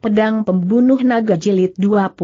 Pedang Pembunuh Naga Jilid 21.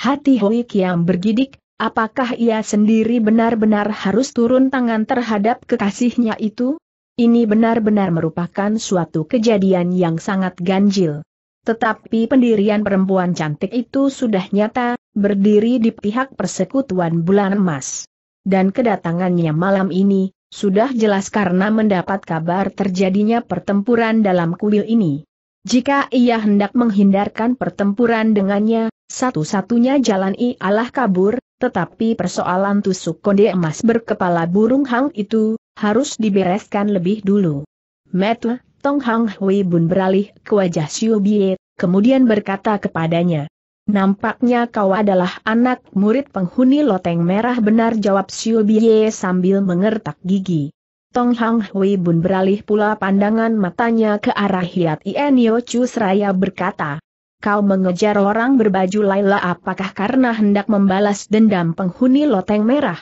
Hati Hoi Kiam bergidik, apakah ia sendiri benar-benar harus turun tangan terhadap kekasihnya itu? Ini benar-benar merupakan suatu kejadian yang sangat ganjil. Tetapi pendirian perempuan cantik itu sudah nyata, berdiri di pihak persekutuan bulan emas. Dan kedatangannya malam ini, sudah jelas karena mendapat kabar terjadinya pertempuran dalam kuil ini. Jika ia hendak menghindarkan pertempuran dengannya, satu-satunya jalan ialah kabur, tetapi persoalan tusuk konde emas berkepala burung hang itu, harus dibereskan lebih dulu. Metu, Tong Hang Hui Bun beralih ke wajah Xiu Bie, kemudian berkata kepadanya. Nampaknya kau adalah anak murid penghuni loteng merah benar jawab Xiu Bie sambil mengertak gigi. Tong Hang Hui Bun beralih pula pandangan matanya ke arah Hiat Ien Yo Chu seraya berkata, Kau mengejar orang berbaju Laila apakah karena hendak membalas dendam penghuni loteng merah?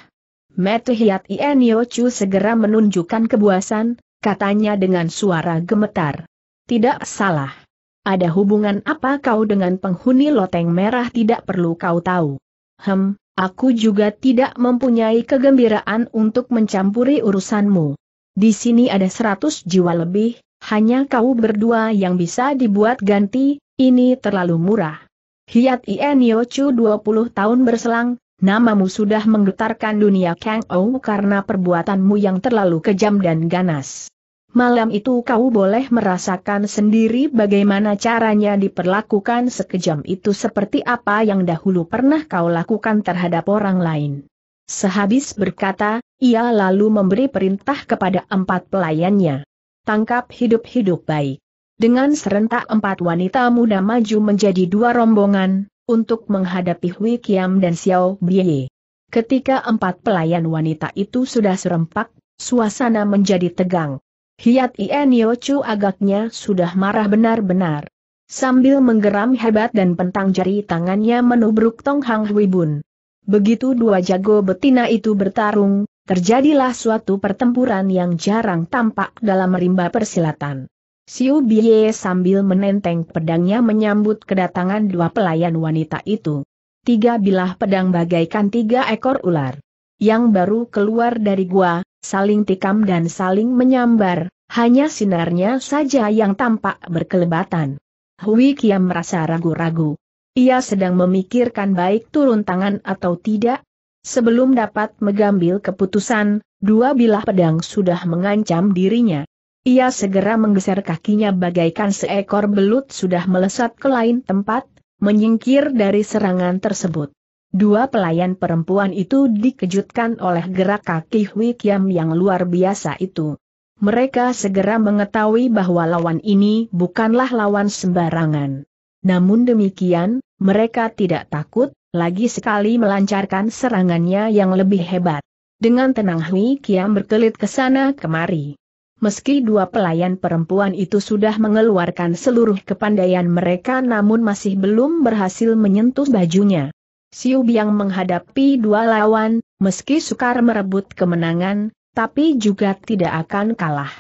Metu Hiat Ien Yo Chu segera menunjukkan kebuasan, katanya dengan suara gemetar. Tidak salah. Ada hubungan apa kau dengan penghuni loteng merah tidak perlu kau tahu. Hem, aku juga tidak mempunyai kegembiraan untuk mencampuri urusanmu. Di sini ada seratus jiwa lebih, hanya kau berdua yang bisa dibuat ganti, ini terlalu murah. Hiat Ien Yochu 20 tahun berselang, namamu sudah menggetarkan dunia Kang Ou karena perbuatanmu yang terlalu kejam dan ganas. Malam itu kau boleh merasakan sendiri bagaimana caranya diperlakukan sekejam itu seperti apa yang dahulu pernah kau lakukan terhadap orang lain. Sehabis berkata, ia lalu memberi perintah kepada empat pelayannya. Tangkap hidup-hidup baik. Dengan serentak empat wanita muda maju menjadi dua rombongan, untuk menghadapi Hui Kiam dan Xiao Bie. Ketika empat pelayan wanita itu sudah serempak, suasana menjadi tegang. Hiat Ien Yochu agaknya sudah marah benar-benar. Sambil menggeram hebat dan pentang jari tangannya menubruk Tong Hang Hui Bun. Begitu dua jago betina itu bertarung, terjadilah suatu pertempuran yang jarang tampak dalam rimba persilatan. Siu Bie sambil menenteng pedangnya menyambut kedatangan dua pelayan wanita itu. Tiga bilah pedang bagaikan tiga ekor ular. Yang baru keluar dari gua, saling tikam dan saling menyambar, hanya sinarnya saja yang tampak berkelebatan. Hui Kiam merasa ragu-ragu. Ia sedang memikirkan baik turun tangan atau tidak. Sebelum dapat mengambil keputusan, dua bilah pedang sudah mengancam dirinya. Ia segera menggeser kakinya bagaikan seekor belut sudah melesat ke lain tempat, menyingkir dari serangan tersebut. Dua pelayan perempuan itu dikejutkan oleh gerak kaki Hui yang luar biasa itu. Mereka segera mengetahui bahwa lawan ini bukanlah lawan sembarangan. Namun demikian, mereka tidak takut, lagi sekali melancarkan serangannya yang lebih hebat. Dengan tenang Hui Kiam berkelit ke sana kemari. Meski dua pelayan perempuan itu sudah mengeluarkan seluruh kepandaian mereka namun masih belum berhasil menyentuh bajunya. Siu Biang menghadapi dua lawan, meski sukar merebut kemenangan, tapi juga tidak akan kalah.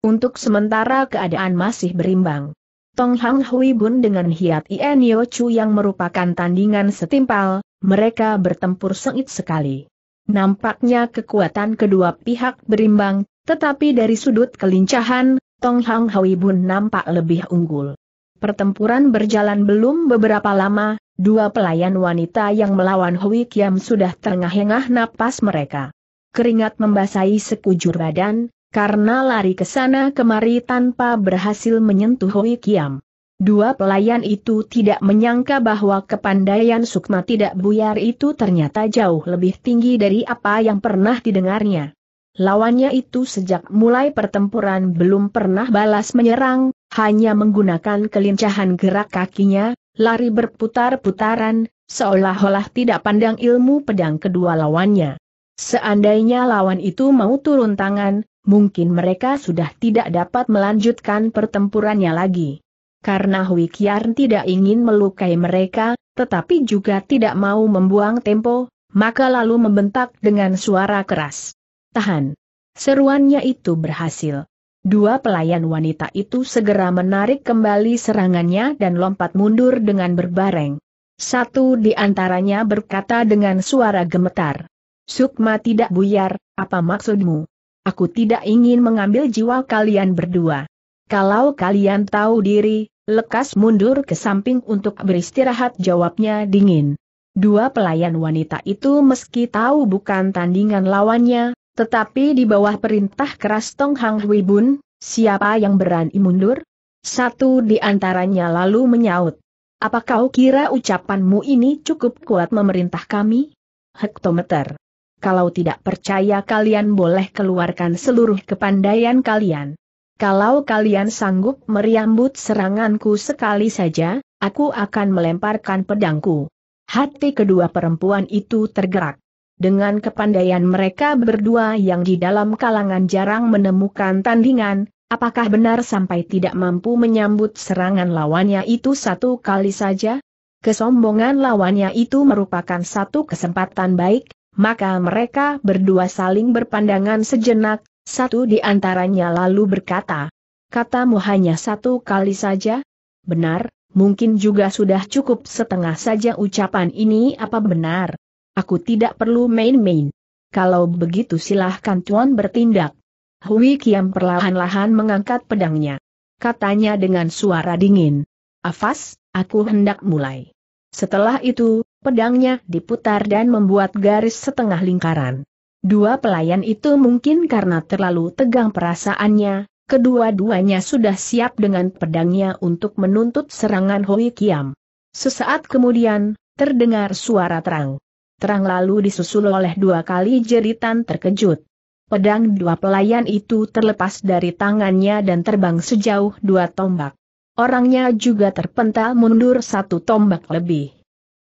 Untuk sementara keadaan masih berimbang. Tong Hang Hui Bun dengan Hiat Ien Yo Chu yang merupakan tandingan setimpal, mereka bertempur sengit sekali. Nampaknya kekuatan kedua pihak berimbang, tetapi dari sudut kelincahan, Tong Hang Hui Bun nampak lebih unggul. Pertempuran berjalan belum beberapa lama, dua pelayan wanita yang melawan Hui Kiam sudah terengah-engah napas mereka. Keringat membasahi sekujur badan, karena lari ke sana kemari tanpa berhasil menyentuh Hui Kiam. Dua pelayan itu tidak menyangka bahwa kepandaian Sukma tidak buyar itu ternyata jauh lebih tinggi dari apa yang pernah didengarnya. Lawannya itu sejak mulai pertempuran belum pernah balas menyerang, hanya menggunakan kelincahan gerak kakinya, lari berputar-putaran, seolah-olah tidak pandang ilmu pedang kedua lawannya. Seandainya lawan itu mau turun tangan, mungkin mereka sudah tidak dapat melanjutkan pertempurannya lagi. Karena Hui tidak ingin melukai mereka, tetapi juga tidak mau membuang tempo, maka lalu membentak dengan suara keras. Tahan! Seruannya itu berhasil. Dua pelayan wanita itu segera menarik kembali serangannya dan lompat mundur dengan berbareng. Satu di antaranya berkata dengan suara gemetar. Sukma tidak buyar, apa maksudmu? Aku tidak ingin mengambil jiwa kalian berdua. Kalau kalian tahu diri, lekas mundur ke samping untuk beristirahat jawabnya dingin. Dua pelayan wanita itu meski tahu bukan tandingan lawannya, tetapi di bawah perintah keras Tong Hang Hui Bun, siapa yang berani mundur? Satu di antaranya lalu menyaut. Apa kau kira ucapanmu ini cukup kuat memerintah kami? Hektometer kalau tidak percaya kalian boleh keluarkan seluruh kepandaian kalian. Kalau kalian sanggup meriambut seranganku sekali saja, aku akan melemparkan pedangku. Hati kedua perempuan itu tergerak. Dengan kepandaian mereka berdua yang di dalam kalangan jarang menemukan tandingan, apakah benar sampai tidak mampu menyambut serangan lawannya itu satu kali saja? Kesombongan lawannya itu merupakan satu kesempatan baik, maka mereka berdua saling berpandangan sejenak, satu di antaranya lalu berkata, Katamu hanya satu kali saja? Benar, mungkin juga sudah cukup setengah saja ucapan ini apa benar? Aku tidak perlu main-main. Kalau begitu silahkan Tuan bertindak. Hui Kiam perlahan-lahan mengangkat pedangnya. Katanya dengan suara dingin. Afas, aku hendak mulai. Setelah itu, pedangnya diputar dan membuat garis setengah lingkaran. Dua pelayan itu mungkin karena terlalu tegang perasaannya, kedua-duanya sudah siap dengan pedangnya untuk menuntut serangan Hoi Kiam. Sesaat kemudian, terdengar suara terang. Terang lalu disusul oleh dua kali jeritan terkejut. Pedang dua pelayan itu terlepas dari tangannya dan terbang sejauh dua tombak. Orangnya juga terpental mundur satu tombak lebih.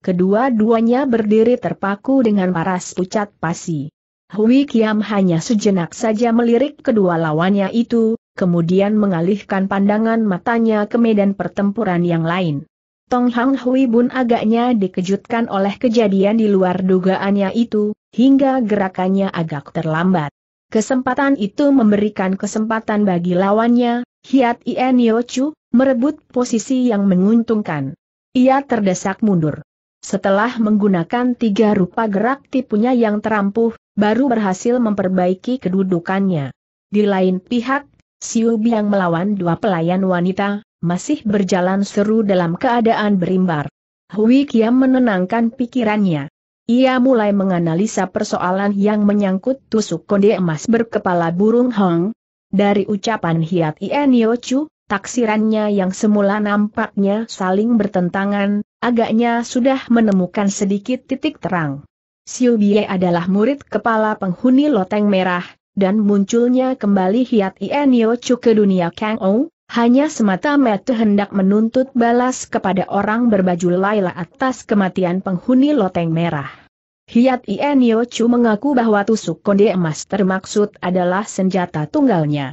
Kedua-duanya berdiri terpaku dengan paras pucat pasi. Hui Kiam hanya sejenak saja melirik kedua lawannya itu, kemudian mengalihkan pandangan matanya ke medan pertempuran yang lain. Tong Hang Hui Bun agaknya dikejutkan oleh kejadian di luar dugaannya itu, hingga gerakannya agak terlambat. Kesempatan itu memberikan kesempatan bagi lawannya, Hiat Ien Yochu, merebut posisi yang menguntungkan. Ia terdesak mundur. Setelah menggunakan tiga rupa gerak tipunya yang terampuh, baru berhasil memperbaiki kedudukannya. Di lain pihak, Siu Biang melawan dua pelayan wanita, masih berjalan seru dalam keadaan berimbar. Hui Kiam menenangkan pikirannya. Ia mulai menganalisa persoalan yang menyangkut tusuk konde emas berkepala burung Hong. Dari ucapan Hiat Ienio Chu, Taksirannya yang semula nampaknya saling bertentangan, agaknya sudah menemukan sedikit titik terang. Siu Bie adalah murid kepala penghuni loteng merah, dan munculnya kembali Hiat Ienio Chu ke dunia Kang Ou, hanya semata-mata hendak menuntut balas kepada orang berbaju laila atas kematian penghuni loteng merah. Hiat Ienio Chu mengaku bahwa tusuk konde emas termaksud adalah senjata tunggalnya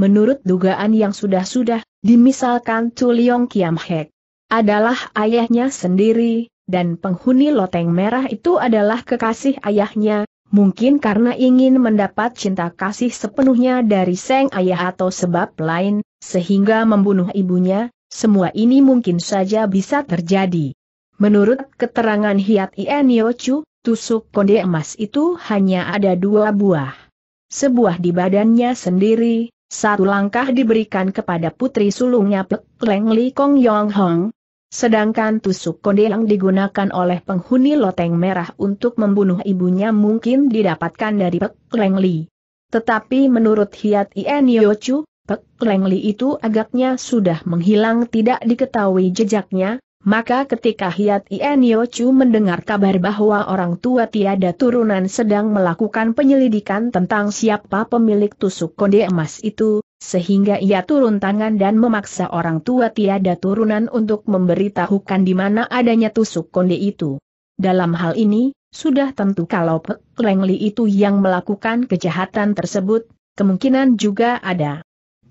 menurut dugaan yang sudah-sudah dimisalkan Tuliong Kiam Hek adalah ayahnya sendiri, dan penghuni loteng merah itu adalah kekasih ayahnya, mungkin karena ingin mendapat cinta kasih sepenuhnya dari seng ayah atau sebab lain, sehingga membunuh ibunya, semua ini mungkin saja bisa terjadi. Menurut keterangan Hiat Ien Chu, tusuk konde emas itu hanya ada dua buah. Sebuah di badannya sendiri, satu langkah diberikan kepada putri sulungnya Pek Leng Li Kong Yong Hong, Sedangkan tusuk konde yang digunakan oleh penghuni loteng merah untuk membunuh ibunya mungkin didapatkan dari Pek Leng Li. Tetapi menurut Hiat Ien Yochu, Pek Leng Li itu agaknya sudah menghilang tidak diketahui jejaknya, maka ketika Hiat Ienyo Chu mendengar kabar bahwa orang tua tiada turunan sedang melakukan penyelidikan tentang siapa pemilik tusuk konde emas itu, sehingga ia turun tangan dan memaksa orang tua tiada turunan untuk memberitahukan di mana adanya tusuk konde itu. Dalam hal ini, sudah tentu kalau Pek Lengli itu yang melakukan kejahatan tersebut, kemungkinan juga ada.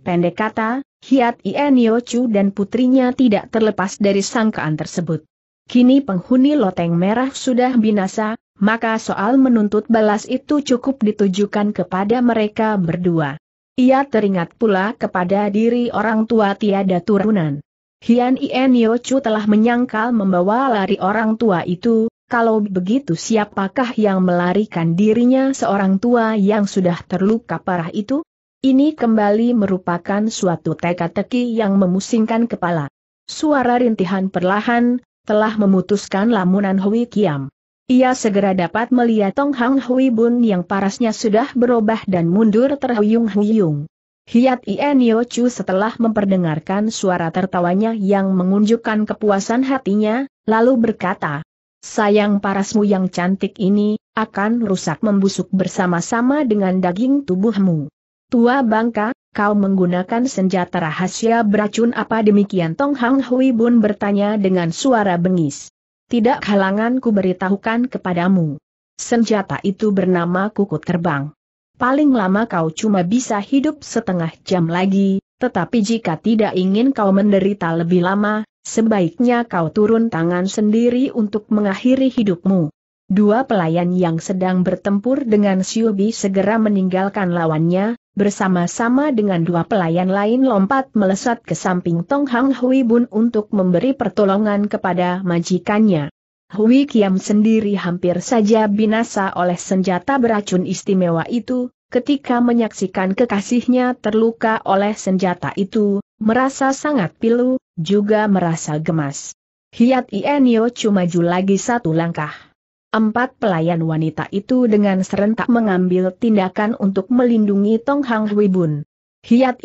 Pendek kata, Hiat Ienio Chu dan putrinya tidak terlepas dari sangkaan tersebut. Kini penghuni loteng merah sudah binasa, maka soal menuntut balas itu cukup ditujukan kepada mereka berdua. Ia teringat pula kepada diri orang tua tiada turunan. Hian Ienio Chu telah menyangkal membawa lari orang tua itu, kalau begitu siapakah yang melarikan dirinya seorang tua yang sudah terluka parah itu? Ini kembali merupakan suatu teka-teki yang memusingkan kepala. Suara rintihan perlahan, telah memutuskan lamunan Hui Kiam. Ia segera dapat melihat Tong Hang Hui Bun yang parasnya sudah berubah dan mundur terhuyung-huyung. Hiat Ien Yo Chu setelah memperdengarkan suara tertawanya yang mengunjukkan kepuasan hatinya, lalu berkata, Sayang parasmu yang cantik ini, akan rusak membusuk bersama-sama dengan daging tubuhmu. Tua bangka, kau menggunakan senjata rahasia beracun apa demikian Tong Hang Hui Bun bertanya dengan suara bengis. Tidak halangan ku beritahukan kepadamu. Senjata itu bernama kuku terbang. Paling lama kau cuma bisa hidup setengah jam lagi, tetapi jika tidak ingin kau menderita lebih lama, sebaiknya kau turun tangan sendiri untuk mengakhiri hidupmu. Dua pelayan yang sedang bertempur dengan Siubi segera meninggalkan lawannya, bersama-sama dengan dua pelayan lain lompat melesat ke samping Tong Hang Hui Bun untuk memberi pertolongan kepada majikannya. Hui Kiam sendiri hampir saja binasa oleh senjata beracun istimewa itu, ketika menyaksikan kekasihnya terluka oleh senjata itu, merasa sangat pilu, juga merasa gemas. Hiat Ienio cuma maju lagi satu langkah. Empat pelayan wanita itu dengan serentak mengambil tindakan untuk melindungi Tong Hang Hui Bun. Hiat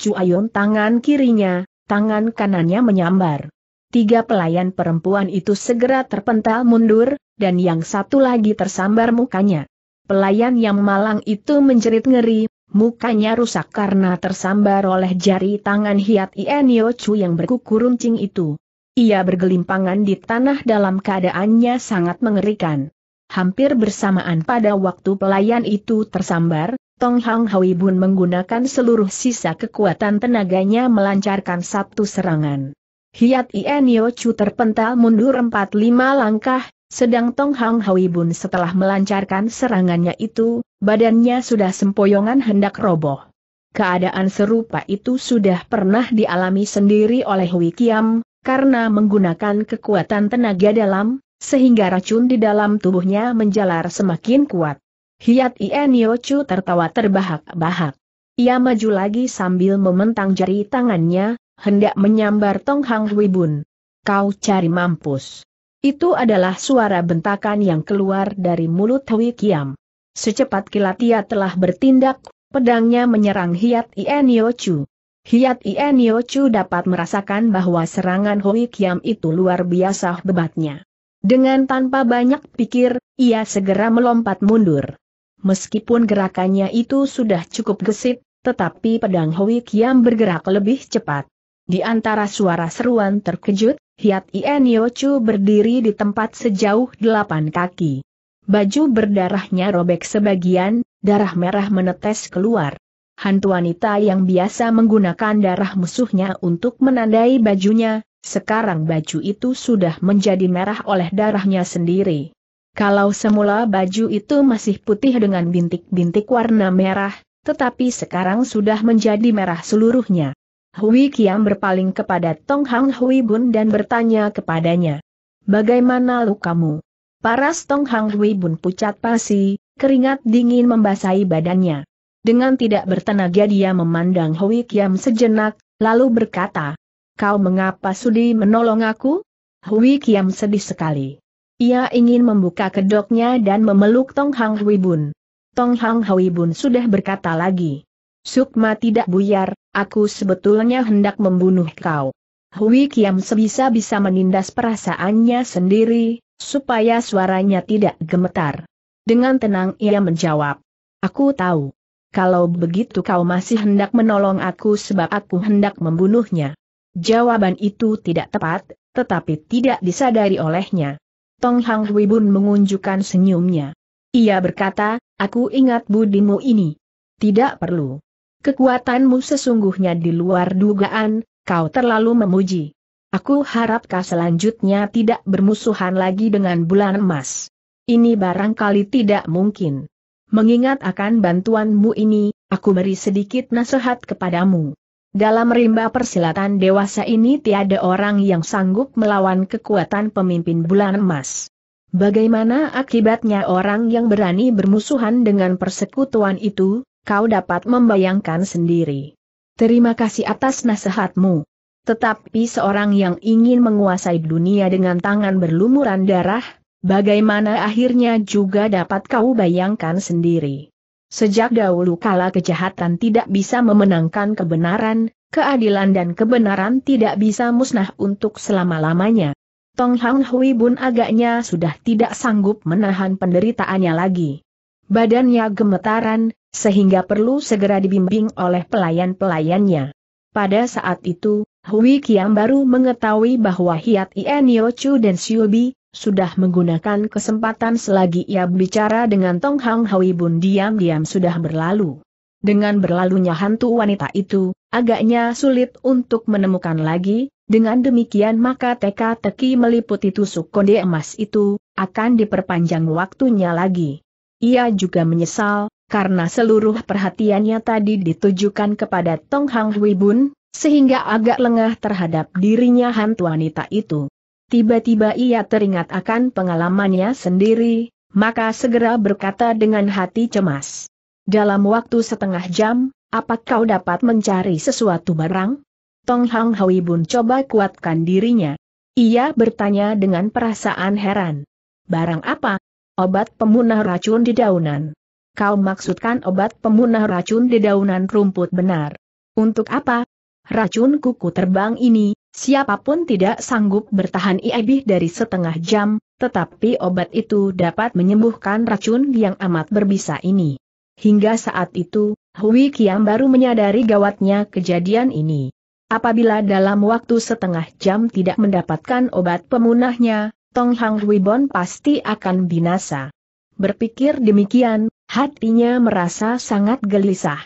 cu Ayun tangan kirinya, tangan kanannya menyambar. Tiga pelayan perempuan itu segera terpental mundur, dan yang satu lagi tersambar mukanya. Pelayan yang malang itu menjerit ngeri, mukanya rusak karena tersambar oleh jari tangan Hiat Yo Chu yang berkuku runcing itu. Ia bergelimpangan di tanah dalam keadaannya sangat mengerikan. Hampir bersamaan pada waktu pelayan itu tersambar, Tong Hang Hui Bun menggunakan seluruh sisa kekuatan tenaganya melancarkan satu serangan. Hiat Ien Yo Chu terpental mundur 4-5 langkah, sedang Tong Hang Hui Bun setelah melancarkan serangannya itu, badannya sudah sempoyongan hendak roboh. Keadaan serupa itu sudah pernah dialami sendiri oleh Hui Kiam, karena menggunakan kekuatan tenaga dalam, sehingga racun di dalam tubuhnya menjalar semakin kuat. Hiat Ien Yochu tertawa terbahak-bahak. Ia maju lagi sambil mementang jari tangannya, hendak menyambar Tong Hang Hui Bun. Kau cari mampus. Itu adalah suara bentakan yang keluar dari mulut Hui Kiam. Secepat kilat ia telah bertindak, pedangnya menyerang Hiat Ien Yochu. Hiat Ien Chu dapat merasakan bahwa serangan hoik Kiam itu luar biasa bebatnya. Dengan tanpa banyak pikir, ia segera melompat mundur. Meskipun gerakannya itu sudah cukup gesit, tetapi pedang hoik Kiam bergerak lebih cepat. Di antara suara seruan terkejut, Hiat Ien Chu berdiri di tempat sejauh delapan kaki. Baju berdarahnya robek sebagian, darah merah menetes keluar hantu wanita yang biasa menggunakan darah musuhnya untuk menandai bajunya, sekarang baju itu sudah menjadi merah oleh darahnya sendiri. Kalau semula baju itu masih putih dengan bintik-bintik warna merah, tetapi sekarang sudah menjadi merah seluruhnya. Hui Kiam berpaling kepada Tong Hang Hui Bun dan bertanya kepadanya. Bagaimana lukamu? Paras Tong Hang Hui Bun pucat pasi, keringat dingin membasahi badannya. Dengan tidak bertenaga dia memandang Hui Kiam sejenak, lalu berkata, Kau mengapa sudi menolong aku? Hui Kiam sedih sekali. Ia ingin membuka kedoknya dan memeluk Tong Hang Hui Bun. Tong Hang Hui Bun sudah berkata lagi. Sukma tidak buyar, aku sebetulnya hendak membunuh kau. Hui Kiam sebisa-bisa menindas perasaannya sendiri, supaya suaranya tidak gemetar. Dengan tenang ia menjawab. Aku tahu kalau begitu kau masih hendak menolong aku sebab aku hendak membunuhnya. Jawaban itu tidak tepat, tetapi tidak disadari olehnya. Tong Hang Hui Bun mengunjukkan senyumnya. Ia berkata, aku ingat budimu ini. Tidak perlu. Kekuatanmu sesungguhnya di luar dugaan, kau terlalu memuji. Aku harap kau selanjutnya tidak bermusuhan lagi dengan bulan emas. Ini barangkali tidak mungkin. Mengingat akan bantuanmu ini, aku beri sedikit nasihat kepadamu. Dalam rimba persilatan dewasa ini tiada orang yang sanggup melawan kekuatan pemimpin bulan emas. Bagaimana akibatnya orang yang berani bermusuhan dengan persekutuan itu, kau dapat membayangkan sendiri. Terima kasih atas nasihatmu. Tetapi seorang yang ingin menguasai dunia dengan tangan berlumuran darah, Bagaimana akhirnya juga dapat kau bayangkan sendiri. Sejak dahulu kala kejahatan tidak bisa memenangkan kebenaran, keadilan dan kebenaran tidak bisa musnah untuk selama-lamanya. Tong Hang Hui Bun agaknya sudah tidak sanggup menahan penderitaannya lagi. Badannya gemetaran, sehingga perlu segera dibimbing oleh pelayan-pelayannya. Pada saat itu, Hui Kiam baru mengetahui bahwa Hiat Ienio Chu dan Siubi, sudah menggunakan kesempatan selagi ia bicara dengan Tong Hang Hui Bun diam-diam sudah berlalu. Dengan berlalunya hantu wanita itu, agaknya sulit untuk menemukan lagi, dengan demikian maka teka-teki meliputi tusuk konde emas itu, akan diperpanjang waktunya lagi. Ia juga menyesal, karena seluruh perhatiannya tadi ditujukan kepada Tong Hang Hui Bun, sehingga agak lengah terhadap dirinya hantu wanita itu. Tiba-tiba ia teringat akan pengalamannya sendiri, maka segera berkata dengan hati cemas. Dalam waktu setengah jam, apa kau dapat mencari sesuatu barang? Tong Hang Hui Bun coba kuatkan dirinya. Ia bertanya dengan perasaan heran. Barang apa? Obat pemunah racun di daunan. Kau maksudkan obat pemunah racun di daunan rumput benar. Untuk apa? Racun kuku terbang ini, Siapapun tidak sanggup bertahan lebih dari setengah jam, tetapi obat itu dapat menyembuhkan racun yang amat berbisa ini. Hingga saat itu, Hui Kiam baru menyadari gawatnya kejadian ini. Apabila dalam waktu setengah jam tidak mendapatkan obat pemunahnya, Tong Hang Weibon pasti akan binasa. Berpikir demikian, hatinya merasa sangat gelisah.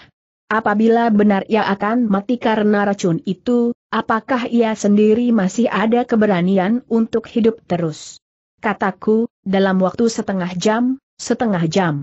Apabila benar ia akan mati karena racun itu, apakah ia sendiri masih ada keberanian untuk hidup terus? Kataku, dalam waktu setengah jam, setengah jam.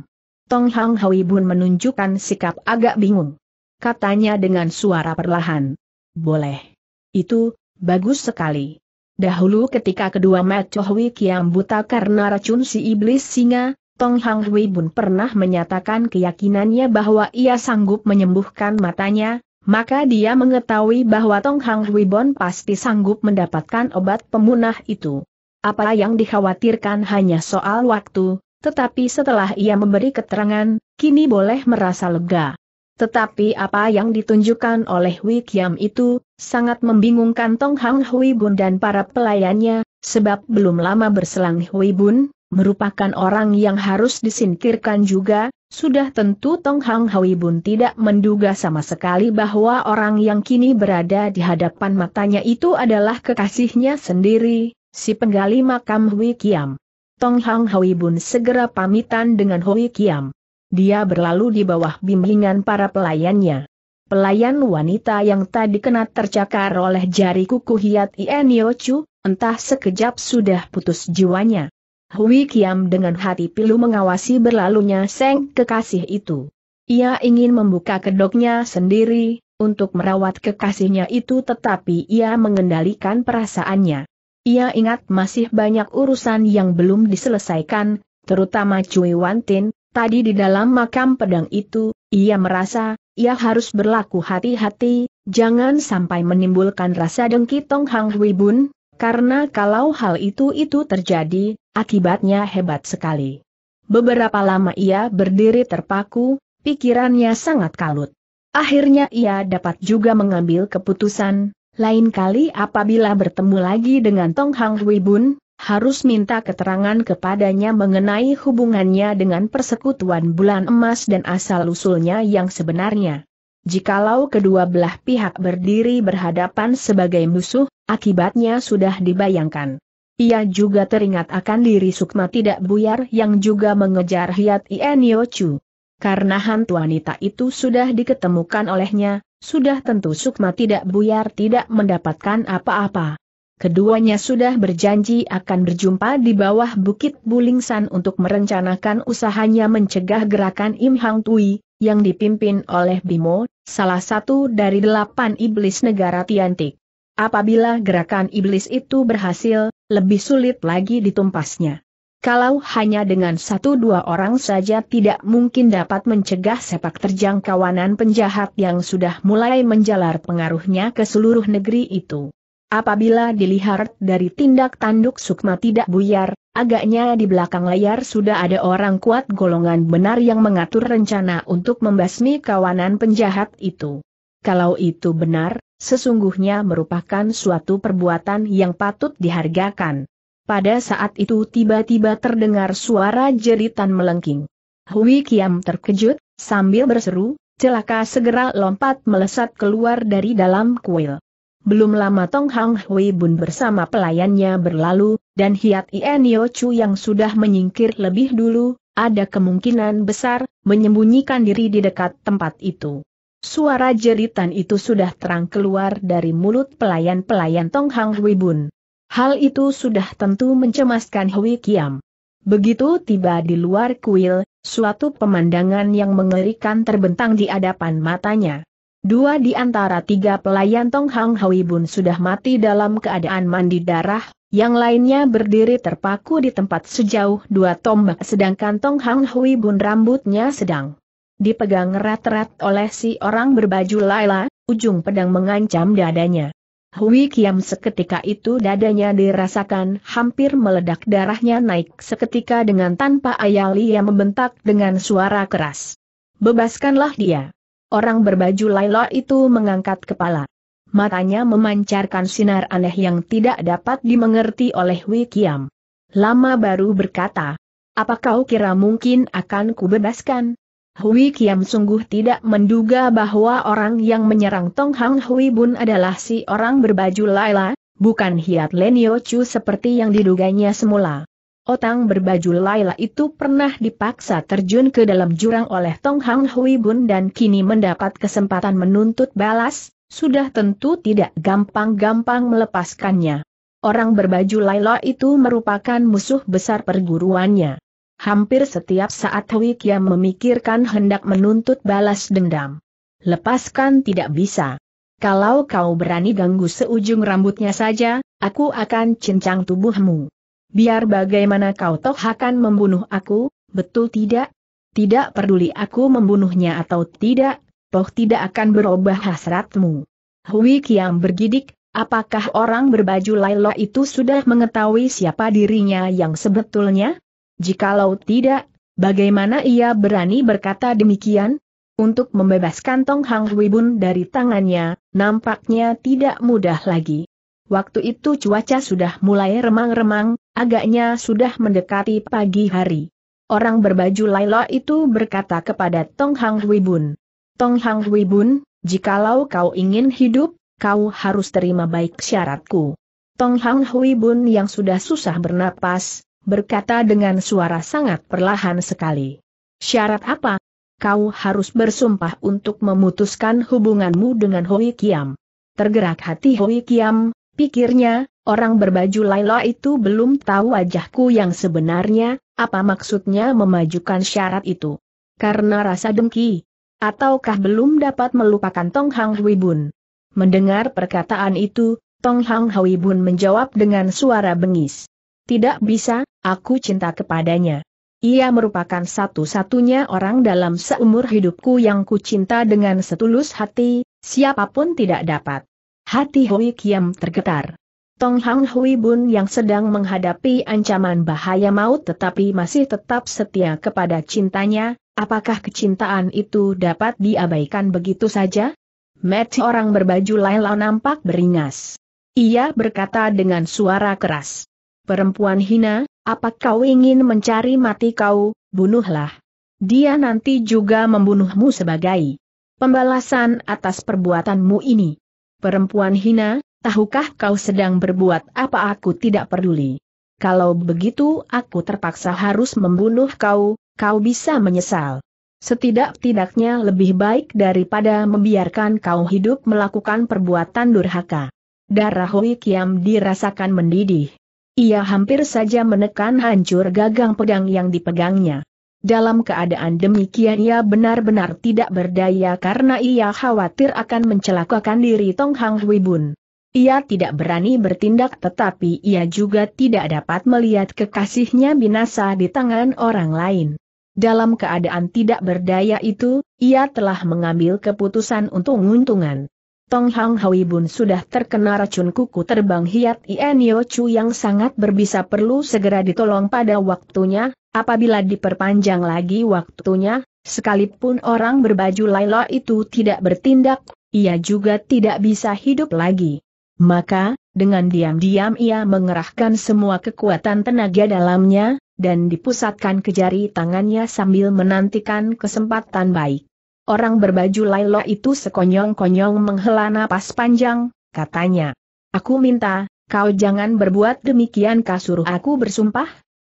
Tong Hang Hui Bun menunjukkan sikap agak bingung. Katanya dengan suara perlahan. Boleh. Itu, bagus sekali. Dahulu ketika kedua Mat Chohui Kiam buta karena racun si iblis singa, Tong Hang Hui Bun pernah menyatakan keyakinannya bahwa ia sanggup menyembuhkan matanya, maka dia mengetahui bahwa Tong Hang Hui Bun pasti sanggup mendapatkan obat pemunah itu. Apa yang dikhawatirkan hanya soal waktu, tetapi setelah ia memberi keterangan, kini boleh merasa lega. Tetapi apa yang ditunjukkan oleh Wei Kiam itu, sangat membingungkan Tong Hang Hui Bun dan para pelayannya, sebab belum lama berselang Hui Bun, merupakan orang yang harus disingkirkan juga, sudah tentu Tong Hang Hui Bun tidak menduga sama sekali bahwa orang yang kini berada di hadapan matanya itu adalah kekasihnya sendiri, si penggali makam Hui Kiam. Tong Hang Hui Bun segera pamitan dengan Hui Kiam. Dia berlalu di bawah bimbingan para pelayannya. Pelayan wanita yang tadi kena tercakar oleh jari kuku Hiat Ienio Chu, entah sekejap sudah putus jiwanya. Hui Kiam dengan hati pilu mengawasi berlalunya Seng kekasih itu. Ia ingin membuka kedoknya sendiri, untuk merawat kekasihnya itu tetapi ia mengendalikan perasaannya. Ia ingat masih banyak urusan yang belum diselesaikan, terutama Cui Wantin, tadi di dalam makam pedang itu, ia merasa, ia harus berlaku hati-hati, jangan sampai menimbulkan rasa dengki Tong Hang Hui Bun, karena kalau hal itu-itu terjadi, akibatnya hebat sekali. Beberapa lama ia berdiri terpaku, pikirannya sangat kalut. Akhirnya ia dapat juga mengambil keputusan, lain kali apabila bertemu lagi dengan Tong Hang Hui Bun, harus minta keterangan kepadanya mengenai hubungannya dengan persekutuan bulan emas dan asal-usulnya yang sebenarnya. Jikalau kedua belah pihak berdiri berhadapan sebagai musuh, akibatnya sudah dibayangkan. Ia juga teringat akan diri Sukma tidak buyar yang juga mengejar Hiat Ienyo Chu. Karena hantu wanita itu sudah diketemukan olehnya, sudah tentu Sukma tidak buyar tidak mendapatkan apa-apa. Keduanya sudah berjanji akan berjumpa di bawah Bukit Bulingsan untuk merencanakan usahanya mencegah gerakan Im Hang Tui, yang dipimpin oleh Bimo, salah satu dari delapan iblis negara Tiantik. Apabila gerakan iblis itu berhasil, lebih sulit lagi ditumpasnya. Kalau hanya dengan satu dua orang saja tidak mungkin dapat mencegah sepak terjang kawanan penjahat yang sudah mulai menjalar pengaruhnya ke seluruh negeri itu. Apabila dilihat dari tindak tanduk Sukma tidak buyar, Agaknya di belakang layar sudah ada orang kuat golongan benar yang mengatur rencana untuk membasmi kawanan penjahat itu. Kalau itu benar, sesungguhnya merupakan suatu perbuatan yang patut dihargakan. Pada saat itu tiba-tiba terdengar suara jeritan melengking. Hui Kiam terkejut, sambil berseru, celaka segera lompat melesat keluar dari dalam kuil. Belum lama Tong Hang Hui Bun bersama pelayannya berlalu, dan Hiat Ien Yo Chu yang sudah menyingkir lebih dulu, ada kemungkinan besar, menyembunyikan diri di dekat tempat itu. Suara jeritan itu sudah terang keluar dari mulut pelayan-pelayan Tong Hang Hui Bun. Hal itu sudah tentu mencemaskan Hui Kiam. Begitu tiba di luar kuil, suatu pemandangan yang mengerikan terbentang di hadapan matanya. Dua di antara tiga pelayan Tong Hang Hui Bun sudah mati dalam keadaan mandi darah, yang lainnya berdiri terpaku di tempat sejauh dua tombak sedangkan Tong Hang Hui Bun rambutnya sedang dipegang erat-erat oleh si orang berbaju Laila, ujung pedang mengancam dadanya. Hui Kiam seketika itu dadanya dirasakan hampir meledak darahnya naik seketika dengan tanpa ayali yang membentak dengan suara keras. Bebaskanlah dia. Orang berbaju Laila itu mengangkat kepala. Matanya memancarkan sinar aneh yang tidak dapat dimengerti oleh Wikiam. Lama baru berkata, apa kau kira mungkin akan kubebaskan? Hui Kiam sungguh tidak menduga bahwa orang yang menyerang Tong Hang Hui Bun adalah si orang berbaju Laila, bukan Hiat Lenio Chu seperti yang diduganya semula. Otang berbaju Laila itu pernah dipaksa terjun ke dalam jurang oleh Tong Hang Hui Bun dan kini mendapat kesempatan menuntut balas, sudah tentu tidak gampang-gampang melepaskannya. Orang berbaju Laila itu merupakan musuh besar perguruannya. Hampir setiap saat Hui Kia memikirkan hendak menuntut balas dendam. Lepaskan tidak bisa. Kalau kau berani ganggu seujung rambutnya saja, aku akan cincang tubuhmu. Biar bagaimana kau toh akan membunuh aku, betul tidak? Tidak peduli aku membunuhnya atau tidak, toh tidak akan berubah hasratmu. Hui Kiam bergidik, apakah orang berbaju Lailo itu sudah mengetahui siapa dirinya yang sebetulnya? Jikalau tidak, bagaimana ia berani berkata demikian? Untuk membebaskan Tong Hang Bun dari tangannya, nampaknya tidak mudah lagi. Waktu itu cuaca sudah mulai remang-remang, Agaknya sudah mendekati pagi hari. Orang berbaju Laila itu berkata kepada Tong Hang Hui Bun, Tong Hang Hui Bun, jikalau kau ingin hidup, kau harus terima baik syaratku. Tong Hang Hui Bun yang sudah susah bernapas, berkata dengan suara sangat perlahan sekali. Syarat apa? Kau harus bersumpah untuk memutuskan hubunganmu dengan Hoi Kiam. Tergerak hati Hoi Kiam, pikirnya, Orang berbaju Laila itu belum tahu wajahku yang sebenarnya, apa maksudnya memajukan syarat itu. Karena rasa dengki. Ataukah belum dapat melupakan Tong Hang Hui Bun? Mendengar perkataan itu, Tong Hang Hui Bun menjawab dengan suara bengis. Tidak bisa, aku cinta kepadanya. Ia merupakan satu-satunya orang dalam seumur hidupku yang kucinta dengan setulus hati, siapapun tidak dapat. Hati Hui Kiam tergetar. Tong Hang Hui Bun yang sedang menghadapi ancaman bahaya maut tetapi masih tetap setia kepada cintanya, apakah kecintaan itu dapat diabaikan begitu saja? Mati orang berbaju Laila nampak beringas. Ia berkata dengan suara keras. Perempuan hina, apa kau ingin mencari mati kau, bunuhlah. Dia nanti juga membunuhmu sebagai pembalasan atas perbuatanmu ini. Perempuan hina, Tahukah kau sedang berbuat apa aku tidak peduli. Kalau begitu aku terpaksa harus membunuh kau, kau bisa menyesal. Setidak-tidaknya lebih baik daripada membiarkan kau hidup melakukan perbuatan durhaka. Darah Hui Kiam dirasakan mendidih. Ia hampir saja menekan hancur gagang pedang yang dipegangnya. Dalam keadaan demikian ia benar-benar tidak berdaya karena ia khawatir akan mencelakakan diri Tong Hang Hui Bun. Ia tidak berani bertindak tetapi ia juga tidak dapat melihat kekasihnya binasa di tangan orang lain. Dalam keadaan tidak berdaya itu, ia telah mengambil keputusan untuk untungan Tong Hang Hui Bun sudah terkena racun kuku terbang Hiat Ien Yo Chu yang sangat berbisa perlu segera ditolong pada waktunya, apabila diperpanjang lagi waktunya, sekalipun orang berbaju Laila itu tidak bertindak, ia juga tidak bisa hidup lagi. Maka, dengan diam-diam ia mengerahkan semua kekuatan tenaga dalamnya, dan dipusatkan ke jari tangannya sambil menantikan kesempatan baik. Orang berbaju Lailo itu sekonyong-konyong menghela napas panjang, katanya. Aku minta, kau jangan berbuat demikian suruh aku bersumpah?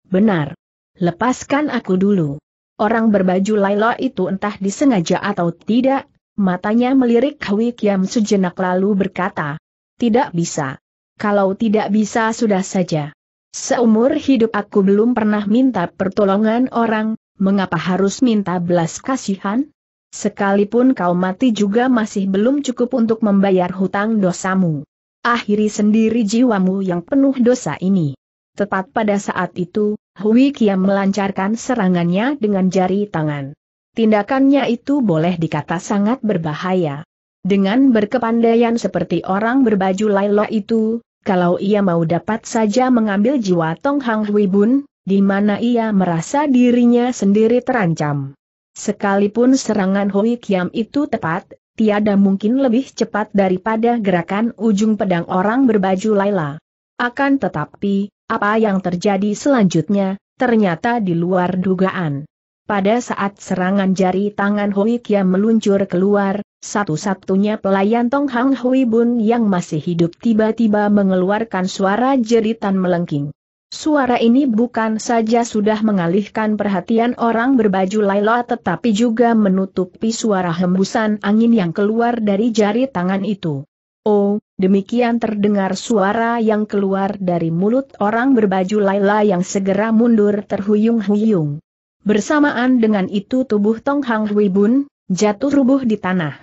Benar. Lepaskan aku dulu. Orang berbaju Lailo itu entah disengaja atau tidak, matanya melirik Hwi Kiam sejenak lalu berkata, tidak bisa. Kalau tidak bisa sudah saja. Seumur hidup aku belum pernah minta pertolongan orang, mengapa harus minta belas kasihan? Sekalipun kau mati juga masih belum cukup untuk membayar hutang dosamu. Akhiri sendiri jiwamu yang penuh dosa ini. Tepat pada saat itu, Hui Kiam melancarkan serangannya dengan jari tangan. Tindakannya itu boleh dikata sangat berbahaya. Dengan berkepandaian seperti orang berbaju laila itu, kalau ia mau dapat saja mengambil jiwa Tong Hang Hui Bun, di mana ia merasa dirinya sendiri terancam. Sekalipun serangan Hui Kiam itu tepat, tiada mungkin lebih cepat daripada gerakan ujung pedang orang berbaju Laila. Akan tetapi, apa yang terjadi selanjutnya, ternyata di luar dugaan. Pada saat serangan jari tangan Hui Kia meluncur keluar, satu-satunya pelayan Tong Hang Hui Bun yang masih hidup tiba-tiba mengeluarkan suara jeritan melengking. Suara ini bukan saja sudah mengalihkan perhatian orang berbaju Laila tetapi juga menutupi suara hembusan angin yang keluar dari jari tangan itu. Oh, demikian terdengar suara yang keluar dari mulut orang berbaju Laila yang segera mundur terhuyung-huyung. Bersamaan dengan itu tubuh Tong Hang Hui Bun, jatuh rubuh di tanah.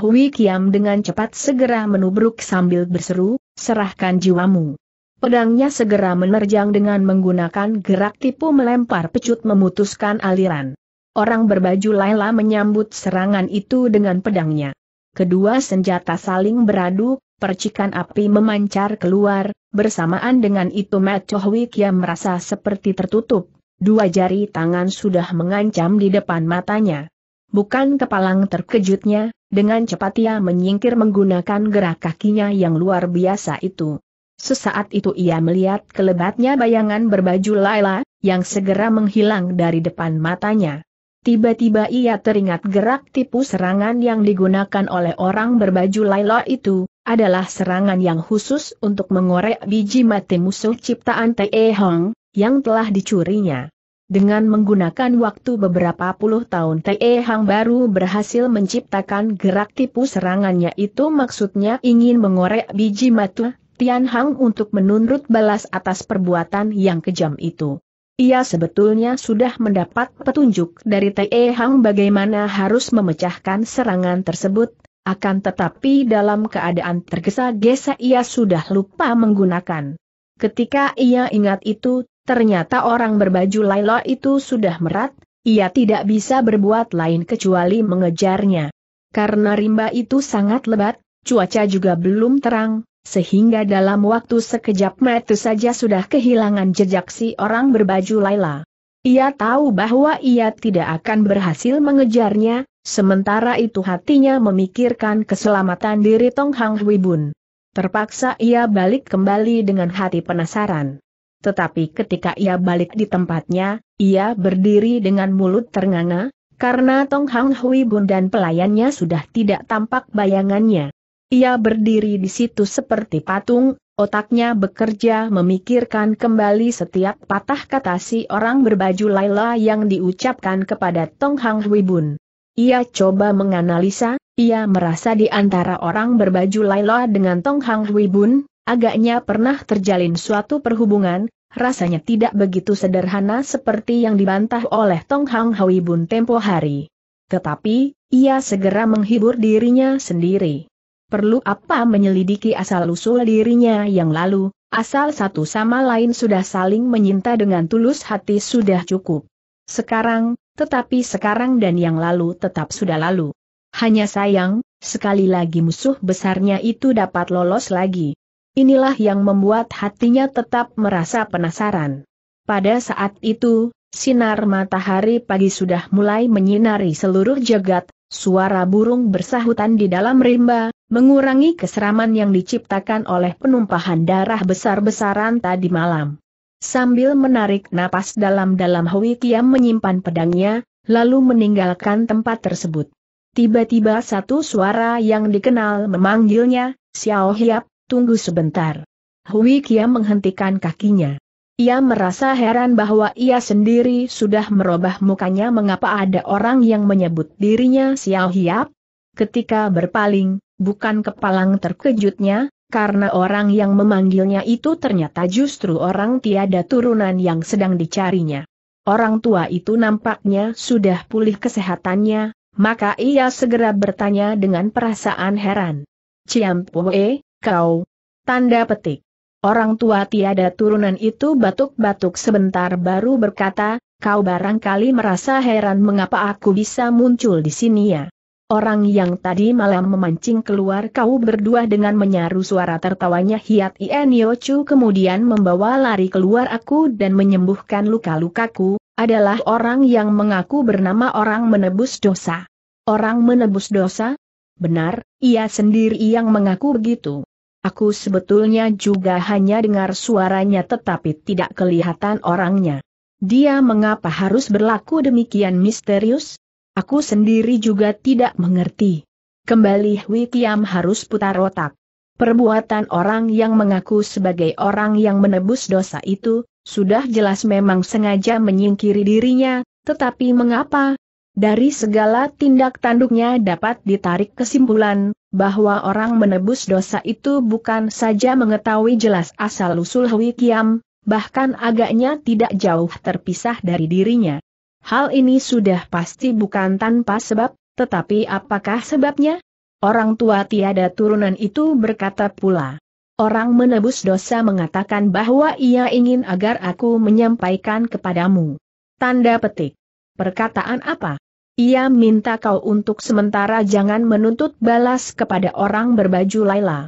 Hui Kiam dengan cepat segera menubruk sambil berseru, serahkan jiwamu. Pedangnya segera menerjang dengan menggunakan gerak tipu melempar pecut memutuskan aliran. Orang berbaju Laila menyambut serangan itu dengan pedangnya. Kedua senjata saling beradu, percikan api memancar keluar, bersamaan dengan itu Matt Hui Kiam merasa seperti tertutup. Dua jari tangan sudah mengancam di depan matanya. Bukan kepalang terkejutnya, dengan cepat ia menyingkir menggunakan gerak kakinya yang luar biasa itu. Sesaat itu ia melihat kelebatnya bayangan berbaju Laila, yang segera menghilang dari depan matanya. Tiba-tiba ia teringat gerak tipu serangan yang digunakan oleh orang berbaju Laila itu, adalah serangan yang khusus untuk mengorek biji mati musuh ciptaan Te Hong, yang telah dicurinya. Dengan menggunakan waktu beberapa puluh tahun Te Hang baru berhasil menciptakan gerak tipu serangannya itu maksudnya ingin mengorek biji matu Tian Hang untuk menuntut balas atas perbuatan yang kejam itu. Ia sebetulnya sudah mendapat petunjuk dari Te Hang bagaimana harus memecahkan serangan tersebut, akan tetapi dalam keadaan tergesa-gesa ia sudah lupa menggunakan. Ketika ia ingat itu, Ternyata orang berbaju Laila itu sudah merat, ia tidak bisa berbuat lain kecuali mengejarnya. Karena rimba itu sangat lebat, cuaca juga belum terang, sehingga dalam waktu sekejap mata saja sudah kehilangan jejak si orang berbaju Laila. Ia tahu bahwa ia tidak akan berhasil mengejarnya, sementara itu hatinya memikirkan keselamatan diri Tong Hang Hui Bun. Terpaksa ia balik kembali dengan hati penasaran tetapi ketika ia balik di tempatnya, ia berdiri dengan mulut ternganga, karena Tong Hang Hui Bun dan pelayannya sudah tidak tampak bayangannya. Ia berdiri di situ seperti patung, otaknya bekerja memikirkan kembali setiap patah kata si orang berbaju Laila yang diucapkan kepada Tong Hang Hui Bun. Ia coba menganalisa, ia merasa di antara orang berbaju Laila dengan Tong Hang Hui Bun, Agaknya pernah terjalin suatu perhubungan, rasanya tidak begitu sederhana seperti yang dibantah oleh Tong Hang Hui Bun tempo hari. Tetapi, ia segera menghibur dirinya sendiri. Perlu apa menyelidiki asal-usul dirinya yang lalu, asal satu sama lain sudah saling menyinta dengan tulus hati sudah cukup. Sekarang, tetapi sekarang dan yang lalu tetap sudah lalu. Hanya sayang, sekali lagi musuh besarnya itu dapat lolos lagi. Inilah yang membuat hatinya tetap merasa penasaran. Pada saat itu, sinar matahari pagi sudah mulai menyinari seluruh jagat, suara burung bersahutan di dalam rimba, mengurangi keseraman yang diciptakan oleh penumpahan darah besar-besaran tadi malam. Sambil menarik napas dalam-dalam Hui Kiam menyimpan pedangnya, lalu meninggalkan tempat tersebut. Tiba-tiba satu suara yang dikenal memanggilnya, Xiao Hiap, tunggu sebentar. Hui Kia menghentikan kakinya. Ia merasa heran bahwa ia sendiri sudah merubah mukanya mengapa ada orang yang menyebut dirinya Xiao Hiap. Ketika berpaling, bukan kepalang terkejutnya, karena orang yang memanggilnya itu ternyata justru orang tiada turunan yang sedang dicarinya. Orang tua itu nampaknya sudah pulih kesehatannya, maka ia segera bertanya dengan perasaan heran. Ciam Pue, Kau, tanda petik. Orang tua tiada turunan itu batuk-batuk sebentar baru berkata, kau barangkali merasa heran mengapa aku bisa muncul di sini ya. Orang yang tadi malam memancing keluar kau berdua dengan menyaru suara tertawanya Hiat Ien yocu kemudian membawa lari keluar aku dan menyembuhkan luka-lukaku, adalah orang yang mengaku bernama orang menebus dosa. Orang menebus dosa? Benar, ia sendiri yang mengaku begitu. Aku sebetulnya juga hanya dengar suaranya tetapi tidak kelihatan orangnya. Dia mengapa harus berlaku demikian misterius? Aku sendiri juga tidak mengerti. Kembali Hui harus putar otak. Perbuatan orang yang mengaku sebagai orang yang menebus dosa itu, sudah jelas memang sengaja menyingkiri dirinya, tetapi mengapa, dari segala tindak tanduknya dapat ditarik kesimpulan, bahwa orang menebus dosa itu bukan saja mengetahui jelas asal-usul Hui Kiam, bahkan agaknya tidak jauh terpisah dari dirinya. Hal ini sudah pasti bukan tanpa sebab, tetapi apakah sebabnya? Orang tua tiada turunan itu berkata pula. Orang menebus dosa mengatakan bahwa ia ingin agar aku menyampaikan kepadamu. Tanda petik. Perkataan apa? Ia minta kau untuk sementara jangan menuntut balas kepada orang berbaju Laila.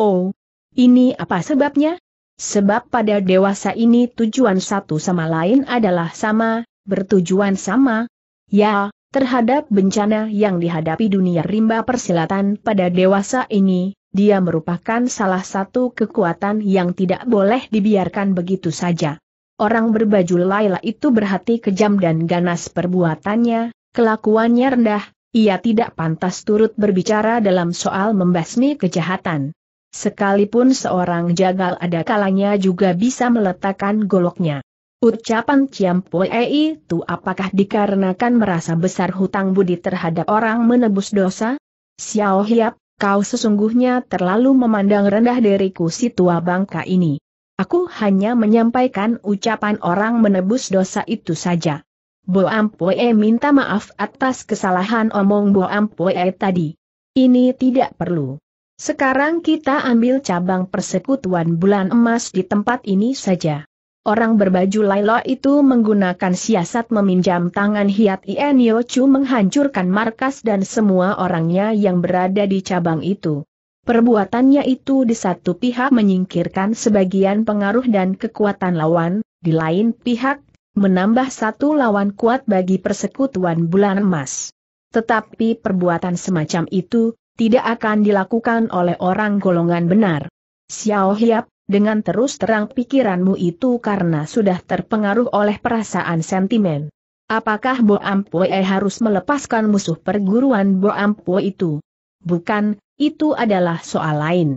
Oh, ini apa sebabnya? Sebab pada dewasa ini tujuan satu sama lain adalah sama, bertujuan sama. Ya, terhadap bencana yang dihadapi dunia rimba persilatan pada dewasa ini, dia merupakan salah satu kekuatan yang tidak boleh dibiarkan begitu saja orang berbaju Laila itu berhati kejam dan ganas perbuatannya, kelakuannya rendah, ia tidak pantas turut berbicara dalam soal membasmi kejahatan. Sekalipun seorang jagal ada kalanya juga bisa meletakkan goloknya. Ucapan Ciampoe itu apakah dikarenakan merasa besar hutang budi terhadap orang menebus dosa? Xiao Hiap, kau sesungguhnya terlalu memandang rendah diriku si tua bangka ini. Aku hanya menyampaikan ucapan orang menebus dosa itu saja. Bo Ampue minta maaf atas kesalahan omong Bo Ampue tadi. Ini tidak perlu. Sekarang kita ambil cabang persekutuan bulan emas di tempat ini saja. Orang berbaju Lailo itu menggunakan siasat meminjam tangan Hiat Ienyo Chu menghancurkan markas dan semua orangnya yang berada di cabang itu. Perbuatannya itu di satu pihak menyingkirkan sebagian pengaruh dan kekuatan lawan, di lain pihak, menambah satu lawan kuat bagi persekutuan bulan emas. Tetapi perbuatan semacam itu, tidak akan dilakukan oleh orang golongan benar. Xiao Hiap, dengan terus terang pikiranmu itu karena sudah terpengaruh oleh perasaan sentimen. Apakah Bo Ampue harus melepaskan musuh perguruan Bo Ampue itu? Bukan, itu adalah soal lain.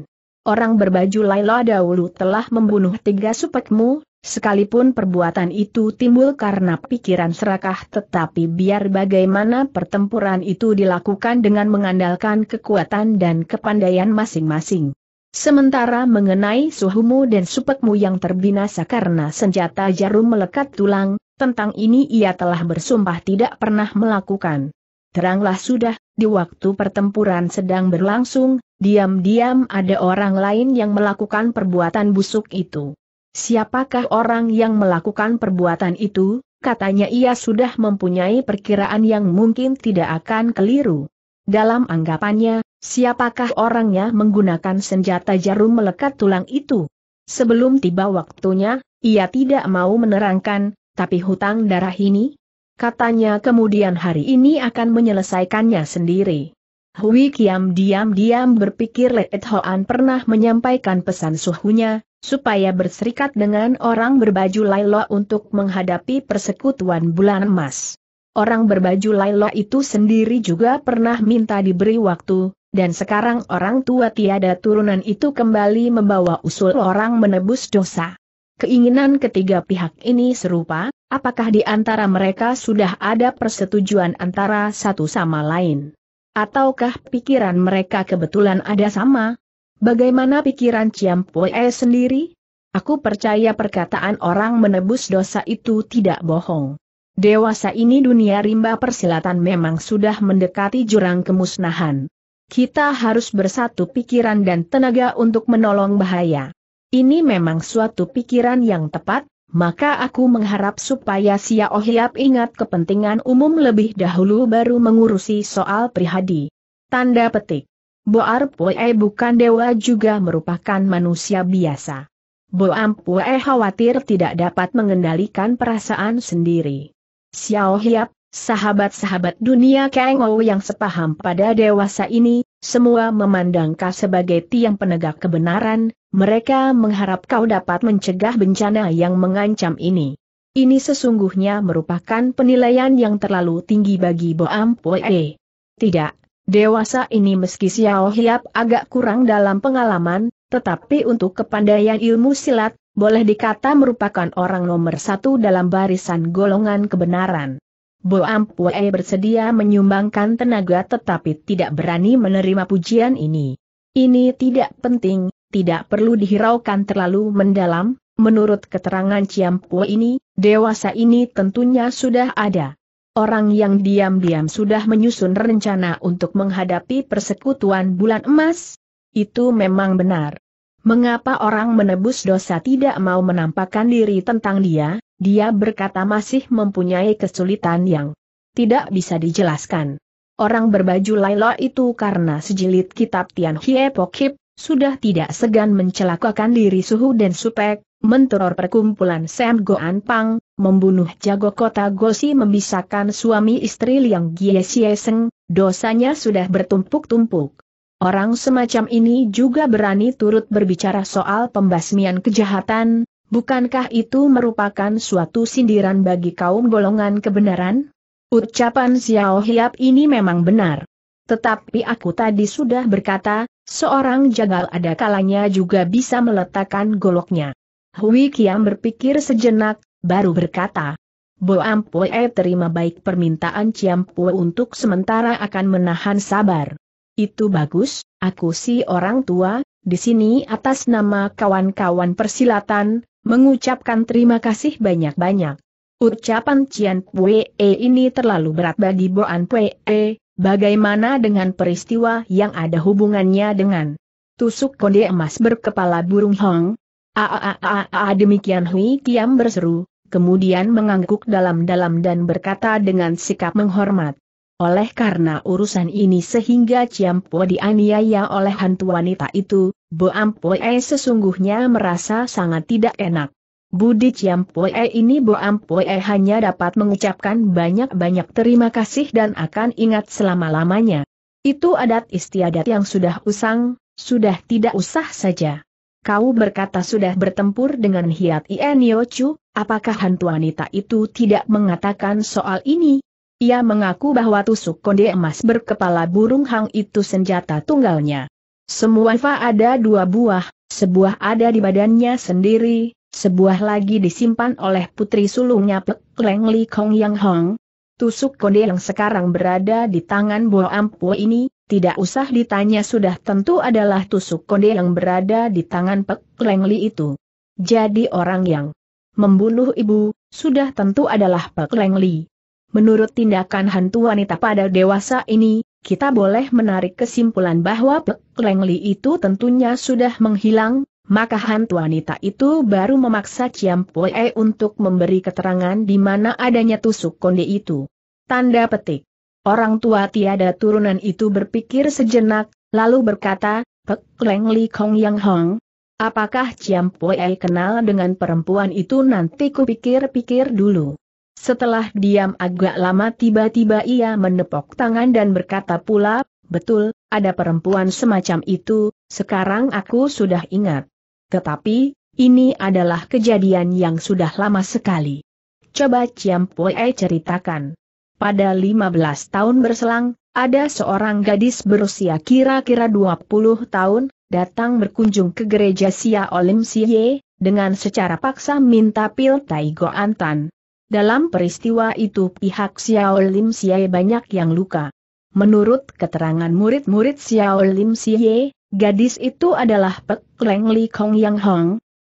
Orang berbaju Laila dahulu telah membunuh tiga supekmu, sekalipun perbuatan itu timbul karena pikiran serakah tetapi biar bagaimana pertempuran itu dilakukan dengan mengandalkan kekuatan dan kepandaian masing-masing. Sementara mengenai suhumu dan supekmu yang terbinasa karena senjata jarum melekat tulang, tentang ini ia telah bersumpah tidak pernah melakukan. Teranglah sudah, di waktu pertempuran sedang berlangsung, diam-diam ada orang lain yang melakukan perbuatan busuk itu. Siapakah orang yang melakukan perbuatan itu? Katanya ia sudah mempunyai perkiraan yang mungkin tidak akan keliru. Dalam anggapannya, siapakah orangnya menggunakan senjata jarum melekat tulang itu? Sebelum tiba waktunya, ia tidak mau menerangkan, tapi hutang darah ini, Katanya kemudian hari ini akan menyelesaikannya sendiri. Hui Kiam diam-diam berpikir Leet Hoan pernah menyampaikan pesan suhunya, supaya berserikat dengan orang berbaju Lailo untuk menghadapi persekutuan bulan emas. Orang berbaju Lailo itu sendiri juga pernah minta diberi waktu, dan sekarang orang tua tiada turunan itu kembali membawa usul orang menebus dosa. Keinginan ketiga pihak ini serupa, apakah di antara mereka sudah ada persetujuan antara satu sama lain? Ataukah pikiran mereka kebetulan ada sama? Bagaimana pikiran Ciam Poe sendiri? Aku percaya perkataan orang menebus dosa itu tidak bohong. Dewasa ini dunia rimba persilatan memang sudah mendekati jurang kemusnahan. Kita harus bersatu pikiran dan tenaga untuk menolong bahaya. Ini memang suatu pikiran yang tepat, maka aku mengharap supaya Sia Ohiap ingat kepentingan umum lebih dahulu baru mengurusi soal prihadi. Tanda petik. Boar Pue bukan dewa juga merupakan manusia biasa. Boam Pue khawatir tidak dapat mengendalikan perasaan sendiri. Xiao Hiap, sahabat-sahabat dunia Ou yang sepaham pada dewasa ini, semua memandangka sebagai tiang penegak kebenaran, mereka mengharap kau dapat mencegah bencana yang mengancam ini. Ini sesungguhnya merupakan penilaian yang terlalu tinggi bagi Boam Poe. Tidak, dewasa ini meski Xiao Hiap agak kurang dalam pengalaman, tetapi untuk kepandaian ilmu silat, boleh dikata merupakan orang nomor satu dalam barisan golongan kebenaran. Boam Poe bersedia menyumbangkan tenaga tetapi tidak berani menerima pujian ini. Ini tidak penting, tidak perlu dihiraukan terlalu mendalam, menurut keterangan Po ini, dewasa ini tentunya sudah ada. Orang yang diam-diam sudah menyusun rencana untuk menghadapi persekutuan bulan emas? Itu memang benar. Mengapa orang menebus dosa tidak mau menampakkan diri tentang dia? Dia berkata masih mempunyai kesulitan yang tidak bisa dijelaskan. Orang berbaju lailo itu karena sejilid kitab Tian Hie Pokip, sudah tidak segan mencelakakan diri Suhu dan Supek, menteror perkumpulan Sam Goan Pang, membunuh jago kota Gosi memisahkan suami istri Liang Giesieseng, dosanya sudah bertumpuk-tumpuk. Orang semacam ini juga berani turut berbicara soal pembasmian kejahatan, bukankah itu merupakan suatu sindiran bagi kaum golongan kebenaran? Ucapan Xiao Hiap ini memang benar. Tetapi aku tadi sudah berkata, Seorang jagal ada kalanya juga bisa meletakkan goloknya. Hui Kiam berpikir sejenak, baru berkata, Bo Ampue terima baik permintaan Ciam Pue untuk sementara akan menahan sabar. Itu bagus, aku si orang tua, di sini atas nama kawan-kawan persilatan, mengucapkan terima kasih banyak-banyak. Ucapan Cian Pue eh, ini terlalu berat bagi Boan Pue, eh. Bagaimana dengan peristiwa yang ada hubungannya dengan tusuk konde emas berkepala burung Hong? Aaaa demikian Hui Kiam berseru, kemudian mengangguk dalam-dalam dan berkata dengan sikap menghormat. Oleh karena urusan ini sehingga Ciampo dianiaya oleh hantu wanita itu, Bo Ampoe sesungguhnya merasa sangat tidak enak. Budi Ciampue ini Bo Ampue hanya dapat mengucapkan banyak-banyak terima kasih dan akan ingat selama-lamanya. Itu adat istiadat yang sudah usang, sudah tidak usah saja. Kau berkata sudah bertempur dengan Hiat Ieniochu, apakah hantu wanita itu tidak mengatakan soal ini? Ia mengaku bahwa tusuk konde emas berkepala burung hang itu senjata tunggalnya. Semua fa ada dua buah, sebuah ada di badannya sendiri, sebuah lagi disimpan oleh putri sulungnya Pek Leng Li Kong Yang Hong. Tusuk kode yang sekarang berada di tangan Bo Ampu ini, tidak usah ditanya sudah tentu adalah tusuk kode yang berada di tangan Pek Leng Li itu. Jadi orang yang membunuh ibu, sudah tentu adalah Pek Leng Li. Menurut tindakan hantu wanita pada dewasa ini, kita boleh menarik kesimpulan bahwa Pek Leng Li itu tentunya sudah menghilang, maka hantu wanita itu baru memaksa Ciam Poe untuk memberi keterangan di mana adanya tusuk konde itu. Tanda petik. Orang tua tiada turunan itu berpikir sejenak, lalu berkata, Pek Leng Li Kong Yang Hong, apakah Ciam Poe kenal dengan perempuan itu nanti kupikir-pikir dulu. Setelah diam agak lama tiba-tiba ia menepok tangan dan berkata pula, betul, ada perempuan semacam itu, sekarang aku sudah ingat. Tetapi, ini adalah kejadian yang sudah lama sekali. Coba Ciam Pue ceritakan. Pada 15 tahun berselang, ada seorang gadis berusia kira-kira 20 tahun, datang berkunjung ke gereja Sia Olim Siye, dengan secara paksa minta pil Tai Antan. Dalam peristiwa itu pihak Xiao Lim Siye banyak yang luka. Menurut keterangan murid-murid Xiao Lim Siye, Gadis itu adalah Pek Leng Li Kong Yang Hong.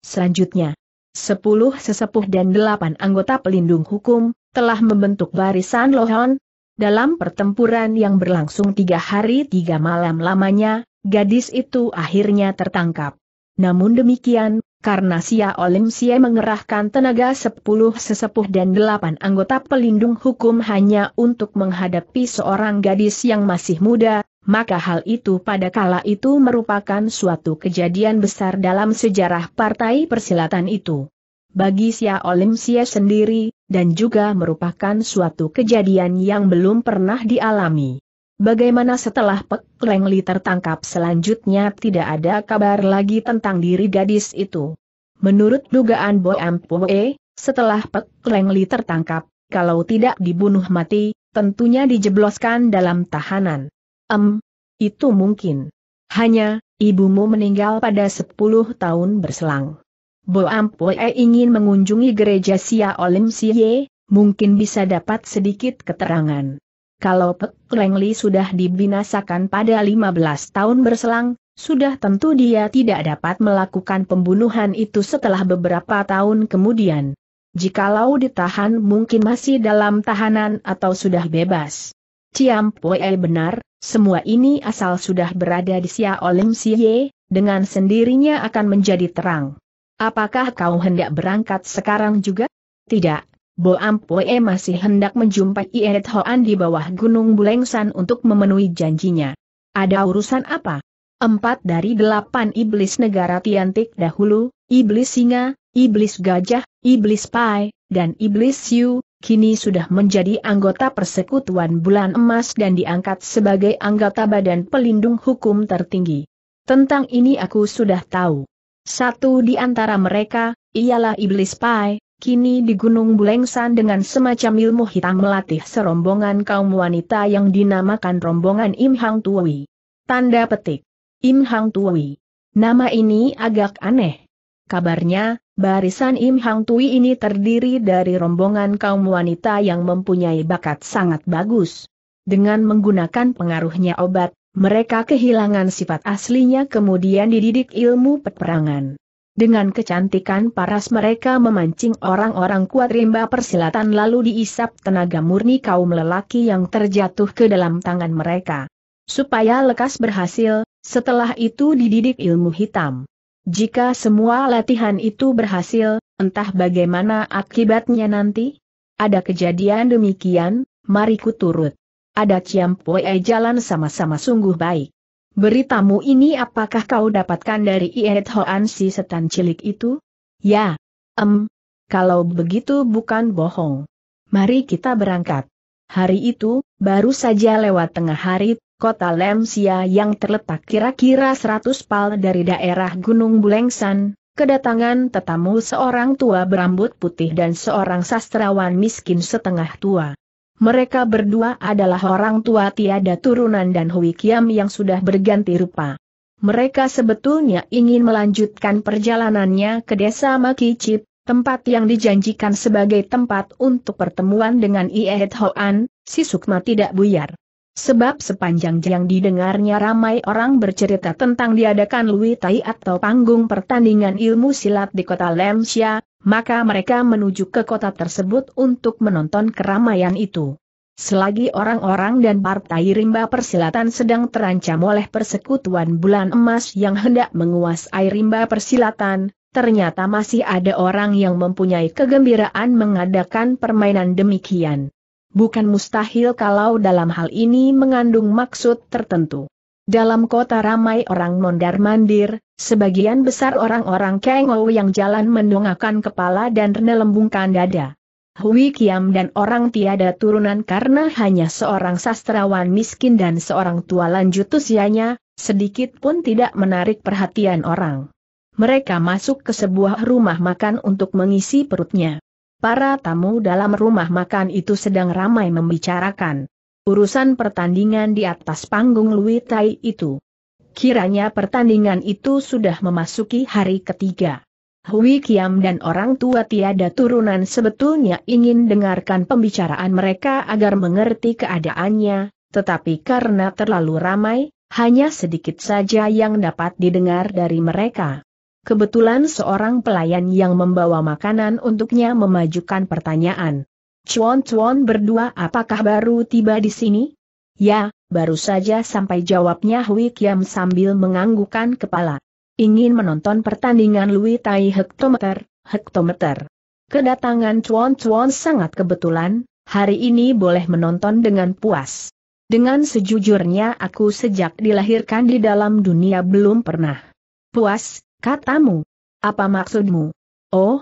Selanjutnya, sepuluh sesepuh dan delapan anggota pelindung hukum telah membentuk barisan Lohon. Dalam pertempuran yang berlangsung tiga hari tiga malam lamanya, gadis itu akhirnya tertangkap. Namun demikian, karena Sia Olim Sia mengerahkan tenaga sepuluh sesepuh dan delapan anggota pelindung hukum hanya untuk menghadapi seorang gadis yang masih muda, maka hal itu pada kala itu merupakan suatu kejadian besar dalam sejarah partai persilatan itu. Bagi Sia Olimsia sendiri, dan juga merupakan suatu kejadian yang belum pernah dialami. Bagaimana setelah Pek Lengli tertangkap selanjutnya tidak ada kabar lagi tentang diri gadis itu. Menurut dugaan Bo Ampoe, setelah Pek Lengli tertangkap, kalau tidak dibunuh mati, tentunya dijebloskan dalam tahanan. Em, itu mungkin. Hanya, ibumu meninggal pada 10 tahun berselang. Bo Ampue ingin mengunjungi gereja Sia Olim Siye, mungkin bisa dapat sedikit keterangan. Kalau Pek Lengli sudah dibinasakan pada 15 tahun berselang, sudah tentu dia tidak dapat melakukan pembunuhan itu setelah beberapa tahun kemudian. Jikalau ditahan mungkin masih dalam tahanan atau sudah bebas. Ciam Poe benar, semua ini asal sudah berada di Sia Olim Siye, dengan sendirinya akan menjadi terang. Apakah kau hendak berangkat sekarang juga? Tidak, Bo Poe masih hendak menjumpai Ied Hoan di bawah Gunung Bulengsan untuk memenuhi janjinya. Ada urusan apa? Empat dari delapan iblis negara Tiantik dahulu, iblis singa, iblis gajah, iblis pai, dan iblis siu, kini sudah menjadi anggota Persekutuan Bulan Emas dan diangkat sebagai anggota Badan Pelindung Hukum Tertinggi. Tentang ini aku sudah tahu. Satu di antara mereka, ialah Iblis Pai, kini di Gunung Bulengsan dengan semacam ilmu hitam melatih serombongan kaum wanita yang dinamakan rombongan Im Hang Tuwi. Tanda petik. Im Hang Tuwi. Nama ini agak aneh. Kabarnya, Barisan Im Hang Tui ini terdiri dari rombongan kaum wanita yang mempunyai bakat sangat bagus. Dengan menggunakan pengaruhnya obat, mereka kehilangan sifat aslinya kemudian dididik ilmu peperangan. Dengan kecantikan paras mereka memancing orang-orang kuat rimba persilatan lalu diisap tenaga murni kaum lelaki yang terjatuh ke dalam tangan mereka. Supaya lekas berhasil, setelah itu dididik ilmu hitam. Jika semua latihan itu berhasil, entah bagaimana akibatnya nanti? Ada kejadian demikian, mari ku turut. Ada Ciampoe jalan sama-sama sungguh baik. Beritamu ini apakah kau dapatkan dari Iet Hoan si setan cilik itu? Ya. Em. kalau begitu bukan bohong. Mari kita berangkat. Hari itu, baru saja lewat tengah hari, kota Lemsia yang terletak kira-kira 100 pal dari daerah Gunung Bulengsan, kedatangan tetamu seorang tua berambut putih dan seorang sastrawan miskin setengah tua. Mereka berdua adalah orang tua tiada turunan dan Hui Kiam yang sudah berganti rupa. Mereka sebetulnya ingin melanjutkan perjalanannya ke desa Makicip, tempat yang dijanjikan sebagai tempat untuk pertemuan dengan Iehet Hoan, si Sukma tidak buyar. Sebab sepanjang yang didengarnya ramai orang bercerita tentang diadakan Lui Tai atau panggung pertandingan ilmu silat di kota Lemsia, maka mereka menuju ke kota tersebut untuk menonton keramaian itu. Selagi orang-orang dan partai rimba persilatan sedang terancam oleh persekutuan bulan emas yang hendak menguasai rimba persilatan, ternyata masih ada orang yang mempunyai kegembiraan mengadakan permainan demikian bukan mustahil kalau dalam hal ini mengandung maksud tertentu. Dalam kota ramai orang mondar-mandir, sebagian besar orang-orang Kengou yang jalan mendongakkan kepala dan renelembungkan dada. Hui Kiam dan orang tiada turunan karena hanya seorang sastrawan miskin dan seorang tua lanjut usianya, sedikit pun tidak menarik perhatian orang. Mereka masuk ke sebuah rumah makan untuk mengisi perutnya para tamu dalam rumah makan itu sedang ramai membicarakan urusan pertandingan di atas panggung Lui Tai itu. Kiranya pertandingan itu sudah memasuki hari ketiga. Hui Kiam dan orang tua tiada turunan sebetulnya ingin dengarkan pembicaraan mereka agar mengerti keadaannya, tetapi karena terlalu ramai, hanya sedikit saja yang dapat didengar dari mereka. Kebetulan seorang pelayan yang membawa makanan untuknya memajukan pertanyaan. Cuan-cuan berdua apakah baru tiba di sini? Ya, baru saja sampai jawabnya Hui Kiam sambil menganggukkan kepala. Ingin menonton pertandingan Lui Tai Hektometer, Hektometer. Kedatangan cuan-cuan sangat kebetulan, hari ini boleh menonton dengan puas. Dengan sejujurnya aku sejak dilahirkan di dalam dunia belum pernah puas Katamu. Apa maksudmu? Oh,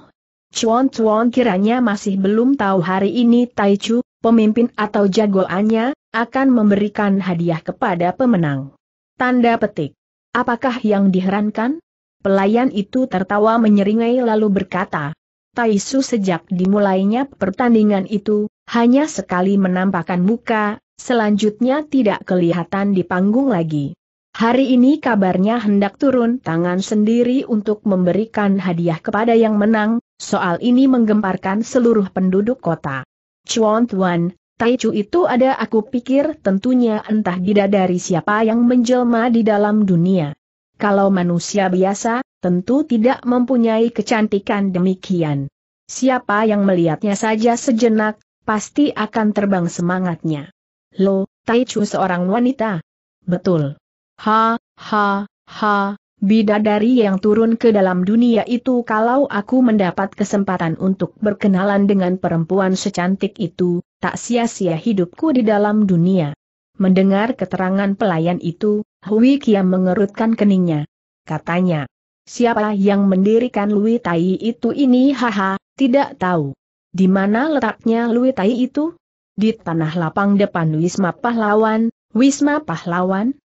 Chuan Chuan kiranya masih belum tahu hari ini Taichu, pemimpin atau jagoannya, akan memberikan hadiah kepada pemenang. Tanda petik. Apakah yang diherankan? Pelayan itu tertawa menyeringai lalu berkata, Taisu sejak dimulainya pertandingan itu, hanya sekali menampakkan muka, selanjutnya tidak kelihatan di panggung lagi. Hari ini kabarnya hendak turun tangan sendiri untuk memberikan hadiah kepada yang menang, soal ini menggemparkan seluruh penduduk kota. Chuan Tuan, Taichu itu ada aku pikir tentunya entah dari siapa yang menjelma di dalam dunia. Kalau manusia biasa, tentu tidak mempunyai kecantikan demikian. Siapa yang melihatnya saja sejenak, pasti akan terbang semangatnya. Lo, Taichu seorang wanita. Betul. Ha, ha, ha, bidadari yang turun ke dalam dunia itu kalau aku mendapat kesempatan untuk berkenalan dengan perempuan secantik itu, tak sia-sia hidupku di dalam dunia. Mendengar keterangan pelayan itu, Hui Kiam mengerutkan keningnya. Katanya, siapa yang mendirikan Lui Tai itu ini haha, tidak tahu. Di mana letaknya Lui Tai itu? Di tanah lapang depan Wisma Pahlawan, Wisma Pahlawan?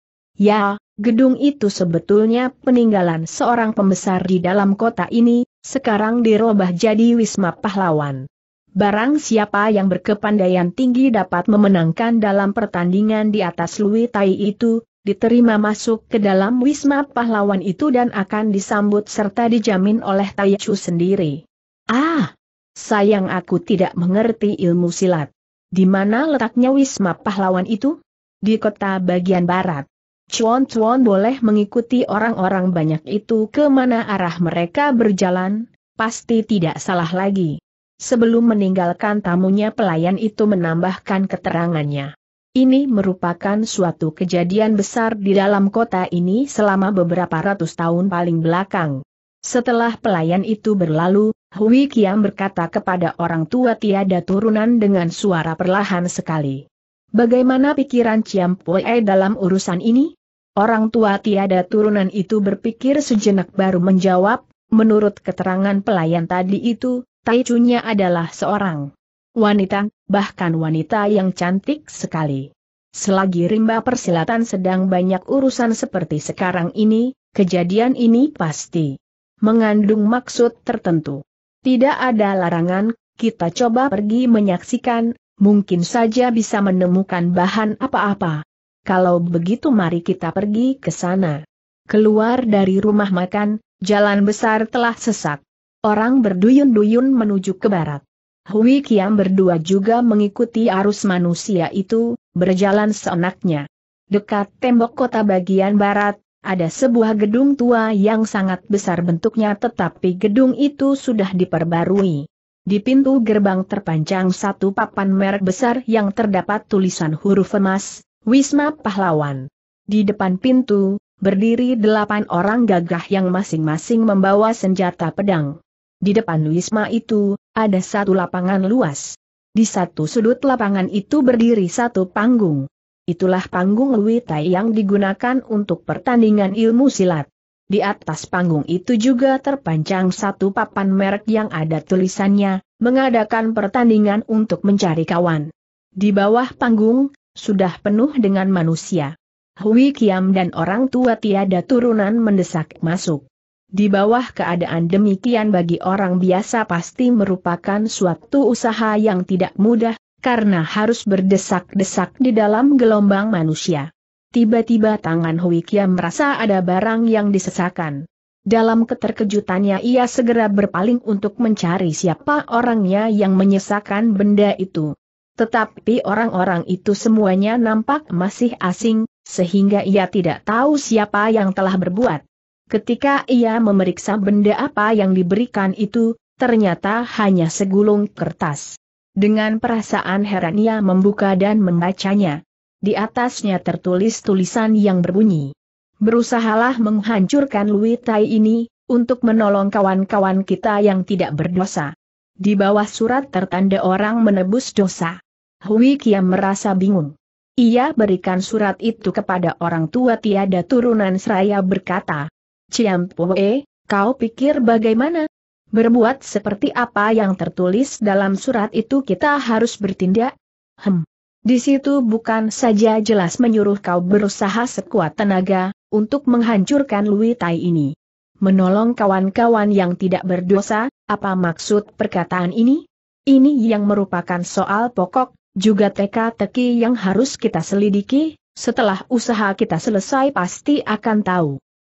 Ya, gedung itu sebetulnya peninggalan seorang pembesar di dalam kota ini, sekarang dirubah jadi Wisma Pahlawan. Barang siapa yang berkepandaian tinggi dapat memenangkan dalam pertandingan di atas Lui Tai itu, diterima masuk ke dalam Wisma Pahlawan itu dan akan disambut serta dijamin oleh Tai Chu sendiri. Ah! Sayang aku tidak mengerti ilmu silat. Di mana letaknya Wisma Pahlawan itu? Di kota bagian barat. Cuan-cuan boleh mengikuti orang-orang banyak itu ke mana arah mereka berjalan, pasti tidak salah lagi. Sebelum meninggalkan tamunya pelayan itu menambahkan keterangannya. Ini merupakan suatu kejadian besar di dalam kota ini selama beberapa ratus tahun paling belakang. Setelah pelayan itu berlalu, Hui Kiam berkata kepada orang tua tiada turunan dengan suara perlahan sekali. Bagaimana pikiran Ciam Pue dalam urusan ini? Orang tua tiada turunan itu berpikir sejenak baru menjawab, menurut keterangan pelayan tadi itu, Taichunya adalah seorang wanita, bahkan wanita yang cantik sekali. Selagi rimba persilatan sedang banyak urusan seperti sekarang ini, kejadian ini pasti mengandung maksud tertentu. Tidak ada larangan, kita coba pergi menyaksikan, mungkin saja bisa menemukan bahan apa-apa. Kalau begitu mari kita pergi ke sana. Keluar dari rumah makan, jalan besar telah sesak. Orang berduyun-duyun menuju ke barat. Hui Kiam berdua juga mengikuti arus manusia itu, berjalan seenaknya. Dekat tembok kota bagian barat, ada sebuah gedung tua yang sangat besar bentuknya tetapi gedung itu sudah diperbarui. Di pintu gerbang terpanjang satu papan merek besar yang terdapat tulisan huruf emas, Wisma Pahlawan. Di depan pintu, berdiri delapan orang gagah yang masing-masing membawa senjata pedang. Di depan Wisma itu, ada satu lapangan luas. Di satu sudut lapangan itu berdiri satu panggung. Itulah panggung tai yang digunakan untuk pertandingan ilmu silat. Di atas panggung itu juga terpanjang satu papan merek yang ada tulisannya, mengadakan pertandingan untuk mencari kawan. Di bawah panggung, sudah penuh dengan manusia. Hui Kiam dan orang tua tiada turunan mendesak masuk. Di bawah keadaan demikian bagi orang biasa pasti merupakan suatu usaha yang tidak mudah, karena harus berdesak-desak di dalam gelombang manusia. Tiba-tiba tangan Hui Kiam merasa ada barang yang disesakan. Dalam keterkejutannya ia segera berpaling untuk mencari siapa orangnya yang menyesakan benda itu. Tetapi orang-orang itu semuanya nampak masih asing, sehingga ia tidak tahu siapa yang telah berbuat. Ketika ia memeriksa benda apa yang diberikan itu, ternyata hanya segulung kertas. Dengan perasaan heran ia membuka dan membacanya. Di atasnya tertulis tulisan yang berbunyi. Berusahalah menghancurkan Lui Tai ini, untuk menolong kawan-kawan kita yang tidak berdosa. Di bawah surat tertanda orang menebus dosa. Hui Kiam merasa bingung. Ia berikan surat itu kepada orang tua tiada turunan seraya berkata, Ciam Pue, kau pikir bagaimana? Berbuat seperti apa yang tertulis dalam surat itu kita harus bertindak? Hem. Di situ bukan saja jelas menyuruh kau berusaha sekuat tenaga, untuk menghancurkan Lui Tai ini. Menolong kawan-kawan yang tidak berdosa, apa maksud perkataan ini? Ini yang merupakan soal pokok, juga teka-teki yang harus kita selidiki, setelah usaha kita selesai pasti akan tahu.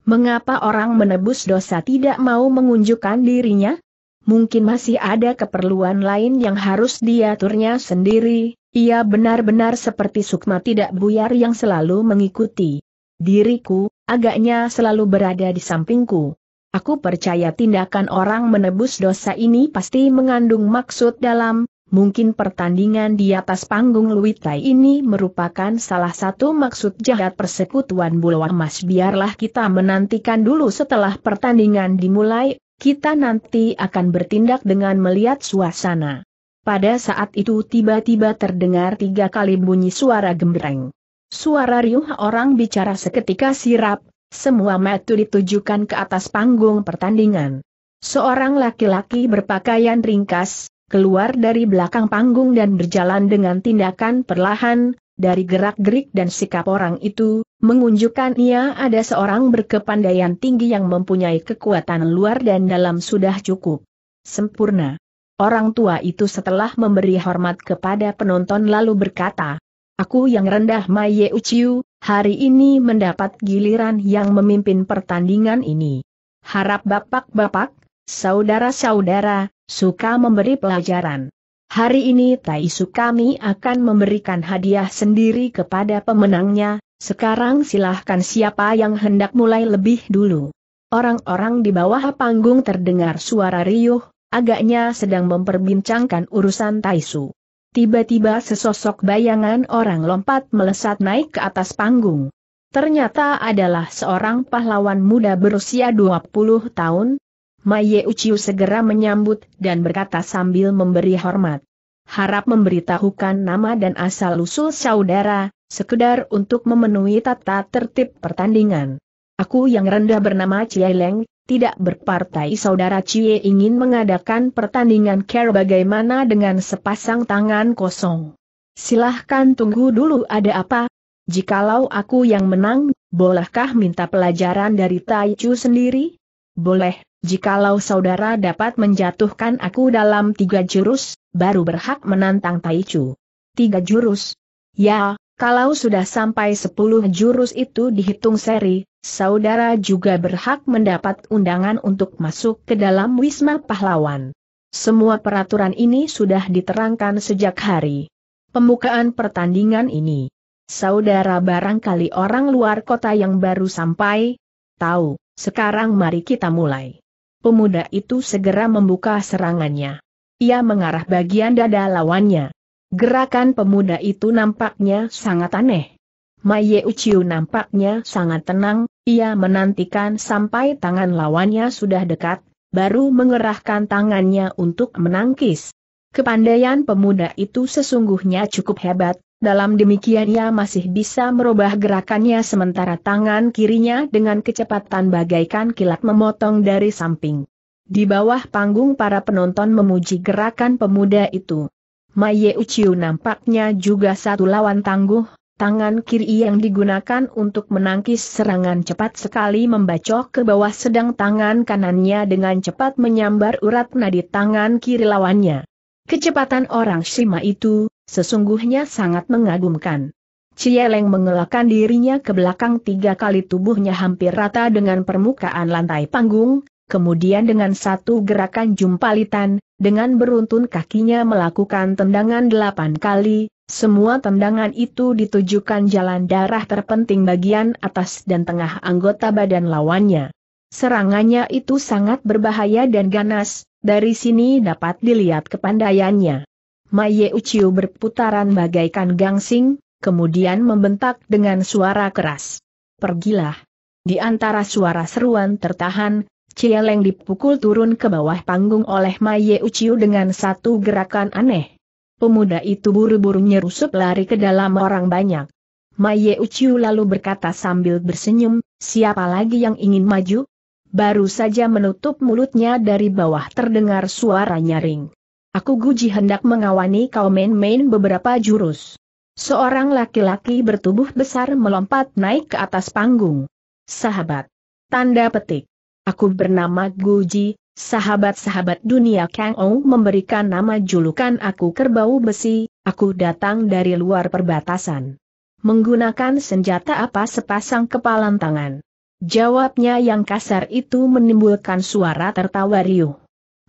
Mengapa orang menebus dosa tidak mau mengunjukkan dirinya? Mungkin masih ada keperluan lain yang harus diaturnya sendiri, ia benar-benar seperti sukma tidak buyar yang selalu mengikuti. Diriku, agaknya selalu berada di sampingku. Aku percaya tindakan orang menebus dosa ini pasti mengandung maksud dalam, Mungkin pertandingan di atas panggung Luitai ini merupakan salah satu maksud jahat persekutuan Bulu Emas biarlah kita menantikan dulu setelah pertandingan dimulai, kita nanti akan bertindak dengan melihat suasana. Pada saat itu tiba-tiba terdengar tiga kali bunyi suara gembreng. Suara riuh orang bicara seketika sirap, semua metu ditujukan ke atas panggung pertandingan. Seorang laki-laki berpakaian ringkas, keluar dari belakang panggung dan berjalan dengan tindakan perlahan, dari gerak-gerik dan sikap orang itu, mengunjukkan ia ada seorang berkepandaian tinggi yang mempunyai kekuatan luar dan dalam sudah cukup sempurna. Orang tua itu setelah memberi hormat kepada penonton lalu berkata, Aku yang rendah Maye Uciu, hari ini mendapat giliran yang memimpin pertandingan ini. Harap bapak-bapak, Saudara-saudara, suka memberi pelajaran. Hari ini Taisu kami akan memberikan hadiah sendiri kepada pemenangnya, sekarang silahkan siapa yang hendak mulai lebih dulu. Orang-orang di bawah panggung terdengar suara riuh, agaknya sedang memperbincangkan urusan Taisu. Tiba-tiba sesosok bayangan orang lompat melesat naik ke atas panggung. Ternyata adalah seorang pahlawan muda berusia 20 tahun, Maye Uchiu segera menyambut dan berkata sambil memberi hormat. Harap memberitahukan nama dan asal-usul saudara, sekedar untuk memenuhi tata tertib pertandingan. Aku yang rendah bernama Cieleng, Leng, tidak berpartai saudara Cie ingin mengadakan pertandingan care bagaimana dengan sepasang tangan kosong. Silahkan tunggu dulu ada apa? Jikalau aku yang menang, bolehkah minta pelajaran dari Chu sendiri? Boleh, Jikalau saudara dapat menjatuhkan aku dalam tiga jurus, baru berhak menantang Taichu. Tiga jurus? Ya, kalau sudah sampai sepuluh jurus itu dihitung seri, saudara juga berhak mendapat undangan untuk masuk ke dalam Wisma Pahlawan. Semua peraturan ini sudah diterangkan sejak hari pembukaan pertandingan ini. Saudara barangkali orang luar kota yang baru sampai. Tahu, sekarang mari kita mulai pemuda itu segera membuka serangannya. Ia mengarah bagian dada lawannya. Gerakan pemuda itu nampaknya sangat aneh. Maye Uchiu nampaknya sangat tenang, ia menantikan sampai tangan lawannya sudah dekat, baru mengerahkan tangannya untuk menangkis. Kepandaian pemuda itu sesungguhnya cukup hebat, dalam demikian ia masih bisa merubah gerakannya sementara tangan kirinya dengan kecepatan bagaikan kilat memotong dari samping. Di bawah panggung para penonton memuji gerakan pemuda itu. Maye Uchiu nampaknya juga satu lawan tangguh, tangan kiri yang digunakan untuk menangkis serangan cepat sekali membacok ke bawah sedang tangan kanannya dengan cepat menyambar urat nadi tangan kiri lawannya. Kecepatan orang Shima itu, Sesungguhnya sangat mengagumkan. Cieleng mengelakkan dirinya ke belakang tiga kali tubuhnya hampir rata dengan permukaan lantai panggung, kemudian dengan satu gerakan jumpalitan, dengan beruntun kakinya melakukan tendangan delapan kali, semua tendangan itu ditujukan jalan darah terpenting bagian atas dan tengah anggota badan lawannya. Serangannya itu sangat berbahaya dan ganas, dari sini dapat dilihat kepandaiannya. Maye Uchiu berputaran bagaikan gangsing, kemudian membentak dengan suara keras. Pergilah. Di antara suara seruan tertahan, Cieleng dipukul turun ke bawah panggung oleh Maye Uchiu dengan satu gerakan aneh. Pemuda itu buru-buru nyerusup lari ke dalam orang banyak. Maye Uchiu lalu berkata sambil bersenyum, siapa lagi yang ingin maju? Baru saja menutup mulutnya dari bawah terdengar suara nyaring. Aku guji hendak mengawani kau main-main beberapa jurus. Seorang laki-laki bertubuh besar melompat naik ke atas panggung. Sahabat. Tanda petik. Aku bernama Guji, sahabat-sahabat dunia Kang Ong memberikan nama julukan aku kerbau besi, aku datang dari luar perbatasan. Menggunakan senjata apa sepasang kepalan tangan? Jawabnya yang kasar itu menimbulkan suara tertawa riuh.